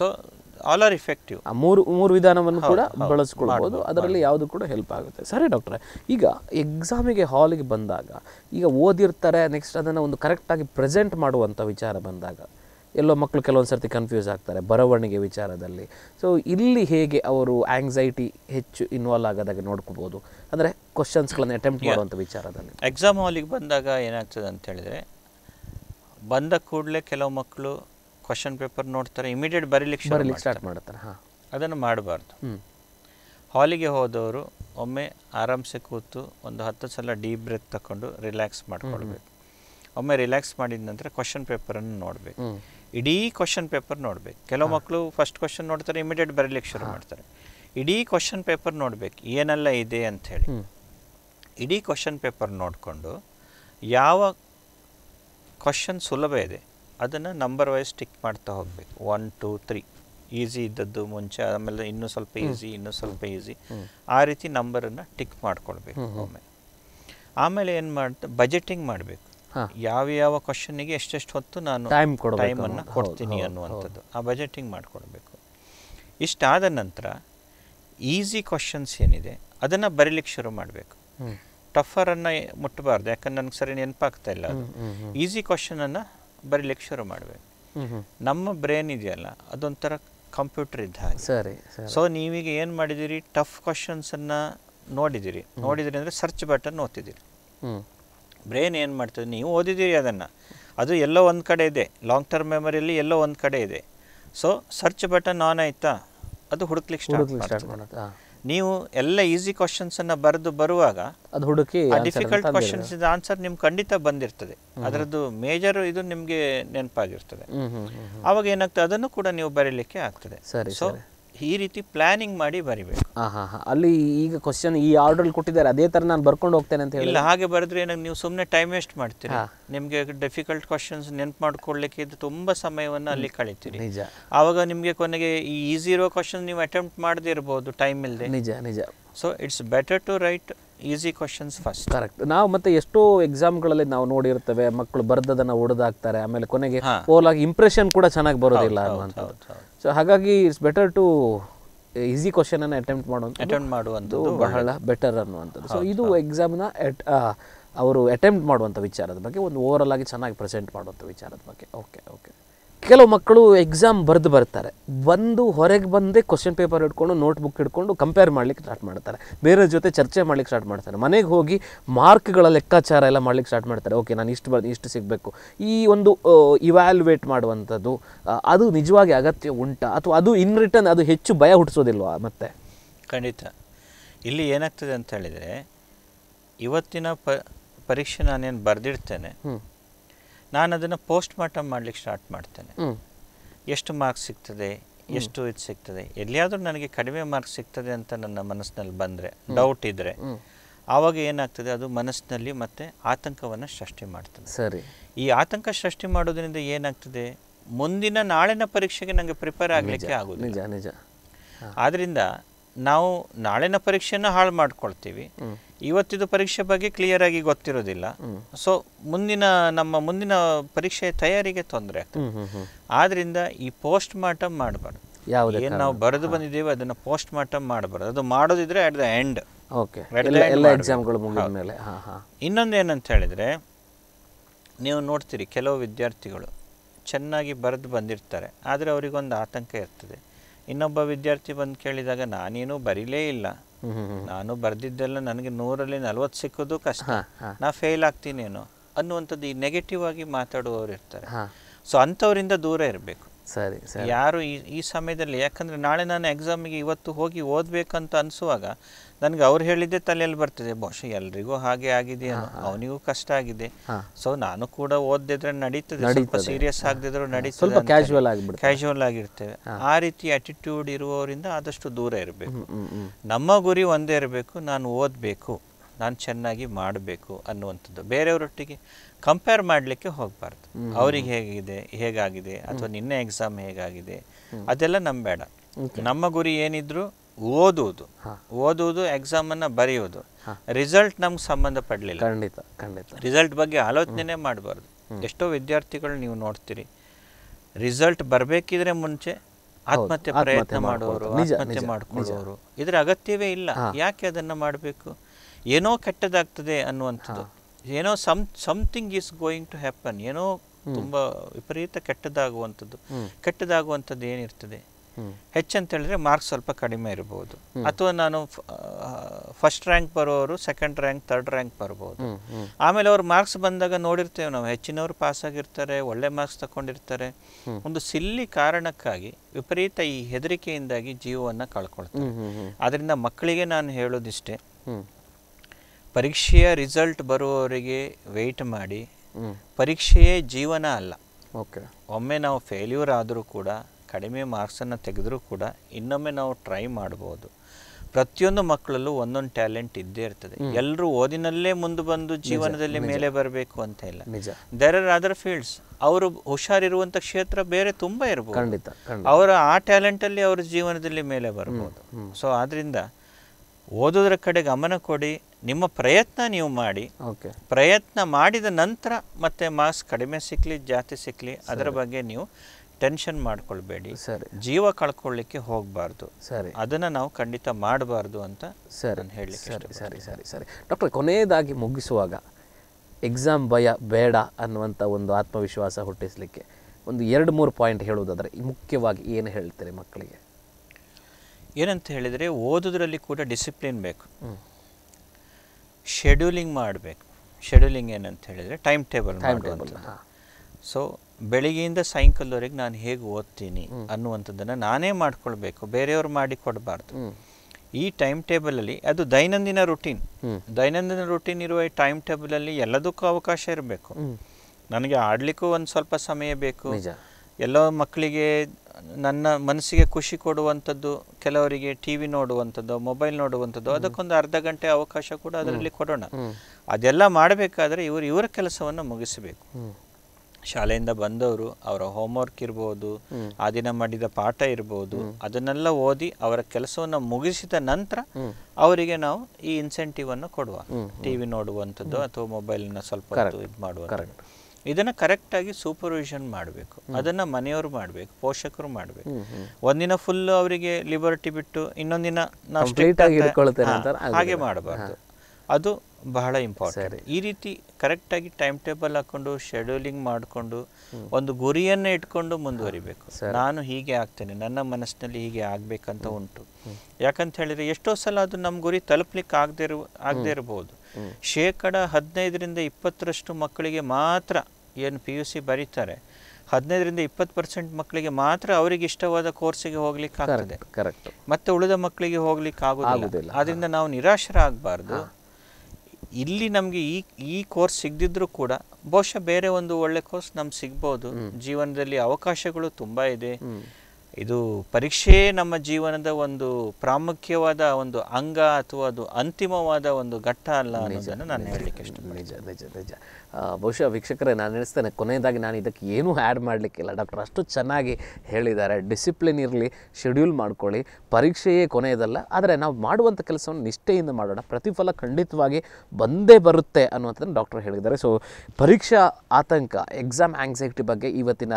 so all are effective ಮೂರು ಮೂರು ವಿಧಾನವನ್ನು ಕೂಡ ಬಳಸ್ಕೊಳ್ಬಹುದು ಅದರಲ್ಲಿ ಯಾವುದು ಕೂಡ ಹೆಲ್ಪ್ ಆಗುತ್ತೆ ಸರಿ ಡಾಕ್ಟ್ರೆ ಈಗ ಎಕ್ಸಾಮಿಗೆ ಹಾಲಿಗೆ ಬಂದಾಗ ಈಗ ಓದಿರ್ತಾರೆ ನೆಕ್ಸ್ಟ್ ಅದನ್ನು ಒಂದು ಕರೆಕ್ಟಾಗಿ ಪ್ರೆಸೆಂಟ್ ಮಾಡುವಂಥ ವಿಚಾರ ಬಂದಾಗ ಎಲ್ಲೋ ಮಕ್ಕಳು ಕೆಲವೊಂದು ಸರ್ತಿ ಕನ್ಫ್ಯೂಸ್ ಆಗ್ತಾರೆ ಬರವಣಿಗೆ ವಿಚಾರದಲ್ಲಿ ಸೊ ಇಲ್ಲಿ ಹೇಗೆ ಅವರು ಆಂಗ್ಸೈಟಿ ಹೆಚ್ಚು ಇನ್ವಾಲ್ವ್ ಆಗೋದಾಗ ನೋಡ್ಕೋಬೋದು ಅಂದರೆ ಕ್ವಶನ್ಸ್ಗಳನ್ನು ಅಟೆಂಪ್ಟ್ ಮಾಡುವಂಥ ವಿಚಾರದಲ್ಲಿ ಎಕ್ಸಾಮ್ ಹಾಲಿಗೆ ಬಂದಾಗ ಏನಾಗ್ತದೆ ಅಂತ ಹೇಳಿದರೆ ಬಂದ ಕೂಡಲೇ ಕೆಲವು ಮಕ್ಕಳು ಕ್ವಶನ್ ಪೇಪರ್ ನೋಡ್ತಾರೆ ಇಮಿಡಿಯೇಟ್ ಬರೀಲಿಕ್ಕೆ ಸ್ಟಾರ್ಟ್ ಮಾಡ್ತಾರೆ ಹಾಂ ಅದನ್ನು ಮಾಡಬಾರ್ದು ಹಾಲಿಗೆ ಹೋದವರು ಒಮ್ಮೆ ಆರಾಮ್ಸೆ ಕೂತು ಒಂದು ಹತ್ತು ಸಲ ಡೀಪ್ ಬ್ರೆತ್ ತಗೊಂಡು ರಿಲ್ಯಾಕ್ಸ್ ಮಾಡ್ಕೊಳ್ಬೇಕು ಒಮ್ಮೆ ರಿಲ್ಯಾಕ್ಸ್ ಮಾಡಿದ ನಂತರ ಕ್ವಶನ್ ಪೇಪರನ್ನು ನೋಡಬೇಕು ಇಡೀ ಕ್ವಶನ್ ಪೇಪರ್ ನೋಡಬೇಕು ಕೆಲವು ಮಕ್ಕಳು ಫಸ್ಟ್ ಕ್ವಶನ್ ನೋಡ್ತಾರೆ ಇಮಿಡಿಯೇಟ್ ಬರೀಲಿಕ್ಕೆ ಶುರು ಮಾಡ್ತಾರೆ ಇಡೀ ಕ್ವಶನ್ ಪೇಪರ್ ನೋಡಬೇಕು ಏನೆಲ್ಲ ಇದೆ ಅಂಥೇಳಿ ಇಡೀ ಕ್ವಶನ್ ಪೇಪರ್ ನೋಡಿಕೊಂಡು ಯಾವ ಕ್ವಶನ್ ಸುಲಭ ಇದೆ ಅದನ್ನು ನಂಬರ್ ವೈಸ್ ಟಿಕ್ ಮಾಡ್ತಾ ಹೋಗ್ಬೇಕು ಒನ್ ಟೂ ತ್ರೀ ಈಸಿ ಇದ್ದದ್ದು ಮುಂಚೆ ಆಮೇಲೆ ಇನ್ನೂ ಸ್ವಲ್ಪ ಈಸಿ ಇನ್ನೂ ಸ್ವಲ್ಪ ಈಸಿ ಆ ರೀತಿ ನಂಬರನ್ನು ಟಿಕ್ ಮಾಡ್ಕೊಳ್ಬೇಕು ಒಮ್ಮೆ ಆಮೇಲೆ ಏನು ಮಾಡ್ತಾ ಬಜೆಟಿಂಗ್ ಮಾಡಬೇಕು ಯಾವ ಯಾವ ಕ್ವಶನ್ಗೆ ಎಷ್ಟೆಷ್ಟು ಹೊತ್ತು ನಾನು ಟೈಮ್ ಟೈಮನ್ನು ಕೊಡ್ತೀನಿ ಅನ್ನುವಂಥದ್ದು ಆ ಬಜೆಟಿಂಗ್ ಮಾಡಿಕೊಡ್ಬೇಕು ಇಷ್ಟಾದ ನಂತರ ಈಸಿ ಕ್ವಶನ್ಸ್ ಏನಿದೆ ಅದನ್ನ ಬರೀಲಿಕ್ಕೆ ಶುರು ಮಾಡಬೇಕು ಟಫರನ್ನು ಮುಟ್ಟಬಾರ್ದು ಯಾಕಂದ್ರೆ ನನಗೆ ಸರಿ ನೆನಪಾಗ್ತಾ ಇಲ್ಲ ಈಸಿ ಈಸಿ ಅನ್ನ ಬರೀಲಿಕ್ಕೆ ಶುರು ಮಾಡಬೇಕು ನಮ್ಮ ಬ್ರೈನ್ ಇದೆಯಲ್ಲ ಅದೊಂಥರ ಕಂಪ್ಯೂಟರ್ ಇದ್ದ ಹಾಗೆ ಸರಿ ಸೊ ನೀವೀಗ ಏನು ಮಾಡಿದಿರಿ ಟಫ್ ಕ್ವಶನ್ಸನ್ನು ನೋಡಿದಿರಿ ನೋಡಿದಿರಿ ಅಂದರೆ ಸರ್ಚ್ ಬಟನ್ ಓದ್ತಿದ್ದೀರಿ ಬ್ರೈನ್ ಏನು ಮಾಡ್ತದೆ ನೀವು ಓದಿದ್ದೀರಿ ಅದನ್ನು ಅದು ಎಲ್ಲೋ ಒಂದು ಕಡೆ ಇದೆ ಲಾಂಗ್ ಟರ್ಮ್ ಮೆಮೊರಿಯಲ್ಲಿ ಎಲ್ಲೋ ಒಂದು ಕಡೆ ಇದೆ ಸೊ ಸರ್ಚ್ ಬಟನ್ ಆನ್ ಆಯ್ತಾ ಅದು ಹುಡುಕ್ಲಿಕ್ಕೆ ಸ್ಟಾರ್ಟ್ ಮಾಡುತ್ತೆ ನೀವು ಎಲ್ಲ ಈಸಿ ಕ್ವಶನ್ಸನ್ನು ಬರೆದು ಬರುವಾಗ ಅದು ಹುಡುಕಿ ಡಿಫಿಕಲ್ಟ್ ಕ್ವಶನ್ಸ್ ಆನ್ಸರ್ ನಿಮ್ಗೆ ಖಂಡಿತ ಬಂದಿರ್ತದೆ ಅದರದ್ದು ಮೇಜರ್ ಇದು ನಿಮಗೆ ನೆನಪಾಗಿರ್ತದೆ ಅವಾಗ ಏನಾಗ್ತದೆ ಅದನ್ನು ಕೂಡ ನೀವು ಬರೀಲಿಕ್ಕೆ ಆಗ್ತದೆ ಸರಿ ಸೊ ಈ ರೀತಿ ಪ್ಲಾನಿಂಗ್ ಮಾಡಿ ಬರಿಬೇಕು ಅಲ್ಲಿ ಈಗ ಕ್ವಶನ್ ಈ ಆರ್ಡರ್ ಕೊಟ್ಟಿದ್ದಾರೆ ಅದೇ ಥರ ನಾನು ಬರ್ಕೊಂಡು ಹೋಗ್ತೇನೆ ಅಂತ ಹೇಳಿ ಹಾಗೆ ಬರೆದ್ರೆ ಏನಾಗ ನೀವು ಸುಮ್ಮನೆ ಟೈಮ್ ವೇಸ್ಟ್ ಮಾಡ್ತೀರಿ ನಿಮಗೆ ಡಿಫಿಕಲ್ಟ್ ಕ್ವಶನ್ಸ್ ನೆನ್ಪು ಮಾಡ್ಕೊಳ್ಳಿಕ್ಕೆ ಇದು ತುಂಬ ಸಮಯವನ್ನು ಅಲ್ಲಿ ಕಳಿತೀರಿ ನಿಜ ಆವಾಗ ನಿಮಗೆ ಕೊನೆಗೆ ಈ ಈಸಿ ಇರೋ ಕ್ವಶನ್ ನೀವು ಅಟೆಂಪ್ಟ್ ಮಾಡದೇ ಇರ್ಬೋದು ಟೈಮ್ ಇಲ್ಲದೆ ನಿಜ ನಿಜ so it's better to write easy questions first correct ನಾವು ಮತ್ತೆ ಎಷ್ಟೋ ಎಕ್ಸಾಮ್ಗಳಲ್ಲಿ ನಾವು ನೋಡಿರ್ತೇವೆ ಮಕ್ಕಳು ಬರ್ದದನ್ನು ಹೊಡೆದಾಗ್ತಾರೆ ಆಮೇಲೆ ಕೊನೆಗೆ ಓಲಾಗಿ ಇಂಪ್ರೆಷನ್ ಕೂಡ ಚೆನ್ನಾಗಿ ಬರೋದಿಲ್ಲ ಸೊ ಹಾಗಾಗಿ ಇಟ್ಸ್ ಬೆಟರ್ ಟು ಈಸಿ ಕ್ವಶನನ್ನು ಅಟೆಂಪ್ಟ್ ಮಾಡುವಂಥ ಅಟೆಂಪ್ಟ್ ಮಾಡುವಂಥದ್ದು ಬಹಳ ಬೆಟರ್ ಅನ್ನುವಂಥದ್ದು ಸೊ ಇದು ಎಕ್ಸಾಮ್ನ ಎಟ್ ಅವರು ಅಟೆಂಪ್ಟ್ ಮಾಡುವಂಥ ವಿಚಾರದ ಬಗ್ಗೆ ಒಂದು ಓವರಲ್ ಆಗಿ ಚೆನ್ನಾಗಿ ಪ್ರೆಸೆಂಟ್ ಮಾಡುವಂಥ ವಿಚಾರದ ಬಗ್ಗೆ ಓಕೆ ಓಕೆ ಕೆಲವು ಮಕ್ಕಳು ಎಕ್ಸಾಮ್ ಬರೆದು ಬರ್ತಾರೆ ಬಂದು ಹೊರಗೆ ಬಂದೇ ಕ್ವಶನ್ ಪೇಪರ್ ಹಿಡ್ಕೊಂಡು ನೋಟ್ಬುಕ್ ಹಿಡ್ಕೊಂಡು ಕಂಪೇರ್ ಮಾಡ್ಲಿಕ್ಕೆ ಸ್ಟಾರ್ಟ್ ಮಾಡ್ತಾರೆ ಬೇರೆ ಜೊತೆ ಚರ್ಚೆ ಮಾಡ್ಲಿಕ್ಕೆ ಸ್ಟಾರ್ಟ್ ಮಾಡ್ತಾರೆ ಮನೆಗೆ ಹೋಗಿ ಮಾರ್ಕ್ಗಳ ಲೆಕ್ಕಾಚಾರ ಎಲ್ಲ ಮಾಡ್ಲಿಕ್ಕೆ ಸ್ಟಾರ್ಟ್ ಮಾಡ್ತಾರೆ ಓಕೆ ನಾನು ಇಷ್ಟು ಬ ಇಷ್ಟು ಸಿಗಬೇಕು ಈ ಒಂದು ಇವ್ಯಾಲ್ಯುವೇಟ್ ಮಾಡುವಂಥದ್ದು ಅದು ನಿಜವಾಗಿ ಅಗತ್ಯ ಉಂಟ ಅಥವಾ ಅದು ಇನ್ ರಿಟರ್ನ್ ಅದು ಹೆಚ್ಚು ಭಯ ಹುಟ್ಟಿಸೋದಿಲ್ವಾ ಮತ್ತೆ ಖಂಡಿತ ಇಲ್ಲಿ ಏನಾಗ್ತದೆ ಅಂತ ಹೇಳಿದರೆ ಇವತ್ತಿನ ಪ ಪರೀಕ್ಷೆ ನಾನೇನು ಬರೆದಿರ್ತೇನೆ ನಾನು ಅದನ್ನು ಪೋಸ್ಟ್ ಮಾರ್ಟಮ್ ಮಾಡಲಿಕ್ಕೆ ಸ್ಟಾರ್ಟ್ ಮಾಡ್ತೇನೆ ಎಷ್ಟು ಮಾರ್ಕ್ಸ್ ಸಿಗ್ತದೆ ಎಷ್ಟು ಇದು ಸಿಗ್ತದೆ ಎಲ್ಲಿಯಾದರೂ ನನಗೆ ಕಡಿಮೆ ಮಾರ್ಕ್ಸ್ ಸಿಗ್ತದೆ ಅಂತ ನನ್ನ ಮನಸ್ಸಿನಲ್ಲಿ ಬಂದರೆ ಡೌಟ್ ಇದ್ದರೆ ಆವಾಗ ಏನಾಗ್ತದೆ ಅದು ಮನಸ್ಸಿನಲ್ಲಿ ಮತ್ತೆ ಆತಂಕವನ್ನು ಸೃಷ್ಟಿ ಮಾಡ್ತದೆ ಸರಿ ಈ ಆತಂಕ ಸೃಷ್ಟಿ ಮಾಡೋದ್ರಿಂದ ಏನಾಗ್ತದೆ ಮುಂದಿನ ನಾಳಿನ ಪರೀಕ್ಷೆಗೆ ನನಗೆ ಪ್ರಿಪೇರ್ ಆಗಲಿಕ್ಕೆ ಆಗೋದು ನಿಜ ನಿಜ ಆದ್ದರಿಂದ ನಾವು ನಾಳಿನ ಪರೀಕ್ಷೆನ ಹಾಳು ಮಾಡ್ಕೊಳ್ತೀವಿ ಇವತ್ತಿದು ಪರೀಕ್ಷೆ ಬಗ್ಗೆ ಕ್ಲಿಯರ್ ಆಗಿ ಗೊತ್ತಿರೋದಿಲ್ಲ ಸೊ ಮುಂದಿನ ನಮ್ಮ ಮುಂದಿನ ಪರೀಕ್ಷೆ ತಯಾರಿಗೆ ತೊಂದರೆ ಆದ್ರಿಂದ ಈ ಪೋಸ್ಟ್ ಮಾರ್ಟಮ್ ಮಾಡಬಾರ್ದು ಏನು ನಾವು ಬರೆದು ಬಂದಿದ್ದೀವಿ ಅದನ್ನ ಪೋಸ್ಟ್ ಮಾರ್ಟಮ್ ಮಾಡಬಾರ್ದು ಅದು ಮಾಡೋದಿದ್ರೆ ಅಟ್ ದ ಎಂಡ್ ಇನ್ನೊಂದು ಏನಂತ ಹೇಳಿದ್ರೆ ನೀವು ನೋಡ್ತೀರಿ ಕೆಲವು ವಿದ್ಯಾರ್ಥಿಗಳು ಚೆನ್ನಾಗಿ ಬರೆದು ಬಂದಿರ್ತಾರೆ ಆದರೆ ಅವರಿಗೊಂದು ಆತಂಕ ಇರ್ತದೆ ಇನ್ನೊಬ್ಬ ವಿದ್ಯಾರ್ಥಿ ಬಂದು ಕೇಳಿದಾಗ ನಾನೇನು ಬರೀಲೇ ಇಲ್ಲ ನಾನು ಬರ್ದಿದ್ದೆಲ್ಲ ನನಗೆ ನೂರಲ್ಲಿ ನಲ್ವತ್ತು ಸಿಕ್ಕೋದು ಕಷ್ಟ ನಾ ಫೇಲ್ ಆಗ್ತೀನೇನು ಅನ್ನುವಂಥದ್ದು ಈ ನೆಗೆಟಿವ್ ಆಗಿ ಮಾತಾಡುವವರು ಇರ್ತಾರೆ ಸೊ ಅಂಥವರಿಂದ ದೂರ ಇರಬೇಕು ಸರಿ ಯಾರು ಈ ಈ ಸಮಯದಲ್ಲಿ ಯಾಕಂದರೆ ನಾಳೆ ನಾನು ಎಕ್ಸಾಮಿಗೆ ಇವತ್ತು ಹೋಗಿ ಓದಬೇಕಂತ ಅನಿಸುವಾಗ ನನಗೆ ಅವ್ರು ಹೇಳಿದ್ದೆ ತಲೆಯಲ್ಲಿ ಬರ್ತದೆ ಬಹುಶಃ ಎಲ್ರಿಗೂ ಹಾಗೆ ಆಗಿದೆ ಅವನಿಗೂ ಕಷ್ಟ ಆಗಿದೆ ಸೊ ನಾನು ಕೂಡ ಓದಿದ್ರೆ ನಡೀತದೆ ಸ್ವಲ್ಪ ಸೀರಿಯಸ್ ಆಗದಿದ್ರು ನಡೀತದೆ ಕ್ಯಾಶುವಲ್ ಕ್ಯಾಶುವಲ್ ಆಗಿರ್ತೇವೆ ಆ ರೀತಿ ಅಟಿಟ್ಯೂಡ್ ಇರುವವರಿಂದ ಆದಷ್ಟು ದೂರ ಇರಬೇಕು ನಮ್ಮ ಗುರಿ ಒಂದೇ ಇರಬೇಕು ನಾನು ಓದಬೇಕು ನಾನು ಚೆನ್ನಾಗಿ ಮಾಡಬೇಕು ಅನ್ನುವಂಥದ್ದು ಬೇರೆಯವರೊಟ್ಟಿಗೆ ಕಂಪೇರ್ ಮಾಡಲಿಕ್ಕೆ ಹೋಗಬಾರ್ದು ಅವ್ರಿಗೆ ಹೇಗಿದೆ ಹೇಗಾಗಿದೆ ಅಥವಾ ನಿನ್ನೆ ಎಕ್ಸಾಮ್ ಹೇಗಾಗಿದೆ ಅದೆಲ್ಲ ನಂಬೇಡ ನಮ್ಮ ಗುರಿ ಏನಿದ್ರು ಓದುವುದು ಓದುವುದು ಎಕ್ಸಾಮ್ ಅನ್ನ ಬರೆಯುವುದು ರಿಸಲ್ಟ್ ನಮ್ಗೆ ಸಂಬಂಧ ಪಡ್ಲಿಲ್ಲ ಖಂಡಿತ ಖಂಡಿತ ರಿಸಲ್ಟ್ ಬಗ್ಗೆ ಆಲೋಚನೆ ಮಾಡಬಾರ್ದು ಎಷ್ಟೋ ವಿದ್ಯಾರ್ಥಿಗಳು ನೀವು ನೋಡ್ತೀರಿ ರಿಸಲ್ಟ್ ಬರಬೇಕಿದ್ರೆ ಮುಂಚೆ ಆತ್ಮಹತ್ಯೆ ಪ್ರಯತ್ನ ಮಾಡೋರು ಆತ್ಮಹತ್ಯೆ ಮಾಡ್ಕೊಳ್ಳೋರು ಇದ್ರ ಅಗತ್ಯವೇ ಇಲ್ಲ ಯಾಕೆ ಅದನ್ನ ಮಾಡಬೇಕು ಏನೋ ಕೆಟ್ಟದಾಗ್ತದೆ ಅನ್ನುವಂಥದ್ದು ಏನೋ some something is going to happen ಏನೋ ತುಂಬಾ ವಿಪರೀತ ಕೆಟ್ಟದಾಗುವಂಥದ್ದು ಕೆಟ್ಟದಾಗುವಂಥದ್ದು ಏನಿರ್ತದೆ ಹೆಚ್ಚಂತ ಹೇಳಿದ್ರೆ ಮಾರ್ಕ್ಸ್ ಸ್ವಲ್ಪ ಕಡಿಮೆ ಇರಬಹುದು ಅಥವಾ ನಾನು ಫಸ್ಟ್ ರ್ಯಾಂಕ್ ಬರುವವರು ಸೆಕೆಂಡ್ ರ್ಯಾಂಕ್ ಥರ್ಡ್ ರ್ಯಾಂಕ್ ಬರಬಹುದು ಆಮೇಲೆ ಅವ್ರ ಮಾರ್ಕ್ಸ್ ಬಂದಾಗ ನೋಡಿರ್ತೇವೆ ನಾವು ಹೆಚ್ಚಿನವರು ಪಾಸ್ ಆಗಿರ್ತಾರೆ ಒಳ್ಳೆ ಮಾರ್ಕ್ಸ್ ತಕೊಂಡಿರ್ತಾರೆ ಒಂದು ಸಿಲ್ಲಿ ಕಾರಣಕ್ಕಾಗಿ ವಿಪರೀತ ಈ ಹೆದರಿಕೆಯಿಂದಾಗಿ ಜೀವವನ್ನು ಕಳ್ಕೊಳ್ತೇವೆ ಅದರಿಂದ ಮಕ್ಕಳಿಗೆ ನಾನು ಹೇಳೋದಿಷ್ಟೇ ಪರೀಕ್ಷೆಯ ರಿಸಲ್ಟ್ ಬರುವವರಿಗೆ ವೆಯ್ಟ್ ಮಾಡಿ ಪರೀಕ್ಷೆಯೇ ಜೀವನ ಅಲ್ಲ ಓಕೆ ಒಮ್ಮೆ ನಾವು ಫೇಲ್ಯೂರ್ ಆದರೂ ಕೂಡ ಕಡಿಮೆ ಮಾರ್ಕ್ಸನ್ನು ತೆಗೆದರೂ ಕೂಡ ಇನ್ನೊಮ್ಮೆ ನಾವು ಟ್ರೈ ಮಾಡ್ಬೋದು ಪ್ರತಿಯೊಂದು ಮಕ್ಕಳಲ್ಲೂ ಒಂದೊಂದು ಟ್ಯಾಲೆಂಟ್ ಇದ್ದೇ ಇರ್ತದೆ ಎಲ್ಲರೂ ಓದಿನಲ್ಲೇ ಮುಂದೆ ಬಂದು ಜೀವನದಲ್ಲಿ ಮೇಲೆ ಬರಬೇಕು ಅಂತ ಇಲ್ಲ ದೇರ್ ಆರ್ ಅದರ್ ಫೀಲ್ಡ್ಸ್ ಅವರು ಹುಷಾರಿರುವಂಥ ಕ್ಷೇತ್ರ ಬೇರೆ ತುಂಬಾ ಇರಬಹುದು ಖಂಡಿತ ಅವರ ಆ ಟ್ಯಾಲೆಂಟಲ್ಲಿ ಅವರ ಜೀವನದಲ್ಲಿ ಮೇಲೆ ಬರ್ಬೋದು ಸೊ ಆದ್ರಿಂದ ಓದೋದ್ರ ಕಡೆ ಗಮನ ಕೊಡಿ ನಿಮ್ಮ ಪ್ರಯತ್ನ ನೀವು ಮಾಡಿ ಪ್ರಯತ್ನ ಮಾಡಿದ ನಂತರ ಮತ್ತೆ ಮಾರ್ಕ್ಸ್ ಕಡಿಮೆ ಸಿಕ್ಕಲಿ ಜಾತಿ ಸಿಕ್ಕಲಿ ಅದರ ಬಗ್ಗೆ ನೀವು ಟೆನ್ಷನ್ ಮಾಡ್ಕೊಳ್ಬೇಡಿ ಸರಿ ಜೀವ ಕಳ್ಕೊಳ್ಳಿಕ್ಕೆ ಹೋಗಬಾರ್ದು ಸರಿ ಅದನ್ನು ನಾವು ಖಂಡಿತ ಮಾಡಬಾರ್ದು ಅಂತ ಸರ್ ಹೇಳಿ ಸರಿ ಸರಿ ಸರಿ ಸರಿ ಡಾಕ್ಟರ್ ಕೊನೆಯದಾಗಿ ಮುಗಿಸುವಾಗ ಎಕ್ಸಾಮ್ ಭಯ ಬೇಡ ಅನ್ನುವಂಥ ಒಂದು ಆತ್ಮವಿಶ್ವಾಸ ಹುಟ್ಟಿಸಲಿಕ್ಕೆ ಒಂದು ಎರಡು ಮೂರು ಪಾಯಿಂಟ್ ಹೇಳುವುದಾದರೆ ಮುಖ್ಯವಾಗಿ ಏನು ಹೇಳ್ತೀರಿ ಮಕ್ಕಳಿಗೆ ಏನಂತ ಹೇಳಿದರೆ ಓದೋದ್ರಲ್ಲಿ ಕೂಡ ಡಿಸಿಪ್ಲಿನ್ ಬೇಕು ಶೆಡ್ಯೂಲಿಂಗ್ ಮಾಡಬೇಕು ಶೆಡ್ಯೂಲಿಂಗ್ ಏನಂತ ಹೇಳಿದರೆ ಟೈಮ್ ಟೇಬಲ್ ಸೊ ಬೆಳಿಗ್ಗೆಯಿಂದ ಸಾಯಂಕಾಲದವರೆಗೆ ನಾನು ಹೇಗೆ ಓದ್ತೀನಿ ಅನ್ನುವಂಥದ್ದನ್ನು ನಾನೇ ಮಾಡ್ಕೊಳ್ಬೇಕು ಬೇರೆಯವರು ಮಾಡಿ ಕೊಡಬಾರ್ದು ಈ ಟೈಮ್ ಟೇಬಲಲ್ಲಿ ಅದು ದೈನಂದಿನ ರುಟೀನ್ ದೈನಂದಿನ ರುಟೀನ್ ಇರುವ ಈ ಟೈಮ್ ಟೇಬಲಲ್ಲಿ ಎಲ್ಲದಕ್ಕೂ ಅವಕಾಶ ಇರಬೇಕು ನನಗೆ ಆಡಲಿಕ್ಕೂ ಒಂದು ಸ್ವಲ್ಪ ಸಮಯ ಬೇಕು ಎಲ್ಲೋ ಮಕ್ಕಳಿಗೆ ನನ್ನ ಮನಸ್ಸಿಗೆ ಖುಷಿ ಕೊಡುವಂಥದ್ದು ಕೆಲವರಿಗೆ ಟಿ ವಿ ನೋಡುವಂಥದ್ದು ಮೊಬೈಲ್ ನೋಡುವಂಥದ್ದು ಅದಕ್ಕೊಂದು ಅರ್ಧ ಗಂಟೆ ಅವಕಾಶ ಕೂಡ ಅದರಲ್ಲಿ ಕೊಡೋಣ ಅದೆಲ್ಲ ಮಾಡಬೇಕಾದ್ರೆ ಇವರು ಇವರ ಕೆಲಸವನ್ನು ಮುಗಿಸಬೇಕು ಶಾಲೆಯಿಂದ ಬಂದವರು ಅವರ ಹೋಮ್ವರ್ಕ್ ಇರ್ಬೋದು ಆ ದಿನ ಮಾಡಿದ ಪಾಠ ಇರ್ಬೋದು ಅದನ್ನೆಲ್ಲ ಓದಿ ಅವರ ಕೆಲಸವನ್ನು ಮುಗಿಸಿದ ನಂತರ ಅವರಿಗೆ ನಾವು ಈ ಇನ್ಸೆಂಟಿವ್ ಅನ್ನು ಕೊಡುವ ಟಿವಿ ನೋಡುವಂಥದ್ದು ಅಥವಾ ಮೊಬೈಲ್ನ ಸ್ವಲ್ಪ ಇದು ಮಾಡುವ ಇದನ್ನ ಕರೆಕ್ಟ್ ಆಗಿ ಸೂಪರ್ವಿಷನ್ ಮಾಡಬೇಕು ಅದನ್ನ ಮನೆಯವರು ಮಾಡಬೇಕು ಪೋಷಕರು ಮಾಡಬೇಕು ಒಂದಿನ ಫುಲ್ ಅವರಿಗೆ ಲಿಬರ್ಟಿ ಬಿಟ್ಟು ಇನ್ನೊಂದಿನ ಹಾಗೆ ಮಾಡಬಾರ್ದು ಅದು ಬಹಳ ಇಂಪಾರ್ಟೆಂಟ್ ಈ ರೀತಿ ಕರೆಕ್ಟಾಗಿ ಟೈಮ್ ಟೇಬಲ್ ಹಾಕೊಂಡು ಶೆಡ್ಯೂಲಿಂಗ್ ಮಾಡಿಕೊಂಡು ಒಂದು ಗುರಿಯನ್ನು ಇಟ್ಕೊಂಡು ಮುಂದುವರಿಬೇಕು ನಾನು ಹೀಗೆ ಆಗ್ತೇನೆ ನನ್ನ ಮನಸ್ಸಿನಲ್ಲಿ ಹೀಗೆ ಆಗ್ಬೇಕಂತ ಉಂಟು ಯಾಕಂತ ಹೇಳಿದ್ರೆ ಎಷ್ಟೋ ಸಲ ಅದು ನಮ್ಮ ಗುರಿ ತಲುಪಲಿಕ್ಕೆ ಆಗದೇ ಇರುವ ಆಗದೇ ಇರಬಹುದು ಶೇಕಡ ಹದಿನೈದರಿಂದ ಇಪ್ಪತ್ತರಷ್ಟು ಮಕ್ಕಳಿಗೆ ಮಾತ್ರ ಏನು ಪಿ ಯು ಸಿ ಬರೀತಾರೆ ಹದಿನೈದರಿಂದ ಇಪ್ಪತ್ತು ಪರ್ಸೆಂಟ್ ಮಕ್ಕಳಿಗೆ ಮಾತ್ರ ಅವರಿಗೆ ಇಷ್ಟವಾದ ಕೋರ್ಸಿಗೆ ಹೋಗ್ಲಿಕ್ಕೆ ಆಗ್ತದೆ ಕರೆಕ್ಟ್ ಮತ್ತೆ ಉಳಿದ ಮಕ್ಕಳಿಗೆ ಹೋಗ್ಲಿಕ್ಕೆ ಆಗೋದಿಲ್ಲ ಅದರಿಂದ ನಾವು ನಿರಾಶರಾಗಬಾರ್ದು ಇಲ್ಲಿ ನಮಗೆ ಈ ಈ ಕೋರ್ಸ್ ಸಿಗದಿದ್ರೂ ಕೂಡ ಬಹುಶಃ ಬೇರೆ ಒಂದು ಒಳ್ಳೆ ಕೋರ್ಸ್ ನಮ್ಗೆ ಸಿಗ್ಬೋದು ಜೀವನದಲ್ಲಿ ಅವಕಾಶಗಳು ತುಂಬ ಇದೆ ಇದು ಪರೀಕ್ಷೆಯೇ ನಮ್ಮ ಜೀವನದ ಒಂದು ಪ್ರಾಮುಖ್ಯವಾದ ಒಂದು ಅಂಗ ಅಥವಾ ಅದು ಅಂತಿಮವಾದ ಒಂದು ಘಟ್ಟ ಅಲ್ಲ ಅನ್ನೋದನ್ನು ನಾನು ಹೇಳಲಿಕ್ಕೆ ಇಷ್ಟಪಡ್ತೀನಿ ನಿಜ ಬಹುಶಃ ವೀಕ್ಷಕರೇ ನಾನು ನೆನೆಸ್ತೇನೆ ಕೊನೆಯದಾಗಿ ನಾನು ಇದಕ್ಕೆ ಏನೂ ಆ್ಯಡ್ ಮಾಡಲಿಕ್ಕಿಲ್ಲ ಡಾಕ್ಟರ್ ಅಷ್ಟು ಚೆನ್ನಾಗಿ ಹೇಳಿದ್ದಾರೆ ಡಿಸಿಪ್ಲಿನ್ ಇರಲಿ ಶೆಡ್ಯೂಲ್ ಮಾಡ್ಕೊಳ್ಳಿ ಪರೀಕ್ಷೆಯೇ ಕೊನೆಯದಲ್ಲ ಆದರೆ ನಾವು ಮಾಡುವಂಥ ಕೆಲಸವನ್ನು ನಿಷ್ಠೆಯಿಂದ ಮಾಡೋಣ ಪ್ರತಿಫಲ ಖಂಡಿತವಾಗಿ ಬಂದೇ ಬರುತ್ತೆ ಅನ್ನುವಂಥದ್ದನ್ನು ಡಾಕ್ಟರ್ ಹೇಳಿದ್ದಾರೆ ಸೊ ಪರೀಕ್ಷಾ ಆತಂಕ ಎಕ್ಸಾಮ್ ಆ್ಯಂಗ್ಸೈಟಿ ಬಗ್ಗೆ ಇವತ್ತಿನ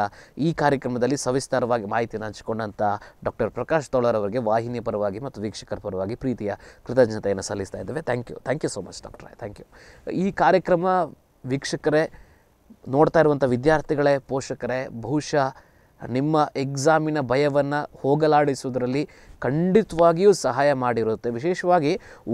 ಈ ಕಾರ್ಯಕ್ರಮದಲ್ಲಿ ಸವಿಸ್ತಾರವಾಗಿ ಮಾಹಿತಿಯನ್ನು ಹಂಚಿಕೊಂಡಂಥ ಡಾಕ್ಟರ್ ಪ್ರಕಾಶ್ ತೋಳರವರಿಗೆ ವಾಹಿನಿ ಪರವಾಗಿ ಮತ್ತು ವೀಕ್ಷಕರ ಪರವಾಗಿ ಪ್ರೀತಿಯ ಕೃತಜ್ಞತೆಯನ್ನು ಸಲ್ಲಿಸ್ತಾ ಇದ್ದೇವೆ thank you thank you so much doctor thank you ಈ ಕಾರ್ಯಕ್ರಮ ವೀಕ್ಷಕರೇ ನೋಡ್ತಾ ಇರುವಂಥ ವಿದ್ಯಾರ್ಥಿಗಳೇ ಪೋಷಕರೇ ಬಹುಶಃ ನಿಮ್ಮ ಎಕ್ಸಾಮಿನ ಭಯವನ್ನು ಹೋಗಲಾಡಿಸುವುದರಲ್ಲಿ ಖಂಡಿತವಾಗಿಯೂ ಸಹಾಯ ಮಾಡಿರುತ್ತೆ ವಿಶೇಷವಾಗಿ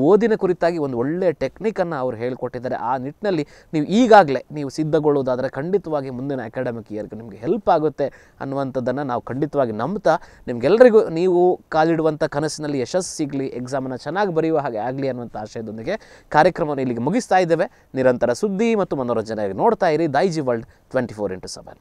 ಓದಿನ ಕುರಿತಾಗಿ ಒಂದು ಒಳ್ಳೆಯ ಟೆಕ್ನಿಕನ್ನು ಅವರು ಹೇಳಿಕೊಟ್ಟಿದ್ದಾರೆ ಆ ನಿಟ್ಟಿನಲ್ಲಿ ನೀವು ಈಗಾಗಲೇ ನೀವು ಸಿದ್ಧಗೊಳ್ಳೋದಾದರೆ ಖಂಡಿತವಾಗಿ ಮುಂದಿನ ಅಕಾಡೆಮಿಕ್ ಇಯರ್ಗೆ ನಿಮಗೆ ಹೆಲ್ಪ್ ಆಗುತ್ತೆ ಅನ್ನುವಂಥದ್ದನ್ನು ನಾವು ಖಂಡಿತವಾಗಿ ನಂಬ್ತಾ ನಿಮಗೆಲ್ಲರಿಗೂ ನೀವು ಕಾಲಿಡುವಂಥ ಕನಸಿನಲ್ಲಿ ಯಶಸ್ಸು ಸಿಗಲಿ ಎಕ್ಸಾಮನ್ನು ಚೆನ್ನಾಗಿ ಬರೆಯುವ ಹಾಗೆ ಆಗಲಿ ಅನ್ನುವಂಥ ಆಶಯದೊಂದಿಗೆ ಕಾರ್ಯಕ್ರಮವನ್ನು ಇಲ್ಲಿಗೆ ಮುಗಿಸ್ತಾ ಇದ್ದೇವೆ ನಿರಂತರ ಸುದ್ದಿ ಮತ್ತು ಮನೋರಂಜನೆಯಾಗಿ ನೋಡ್ತಾ ಇರಿ Daiji world twenty four into seven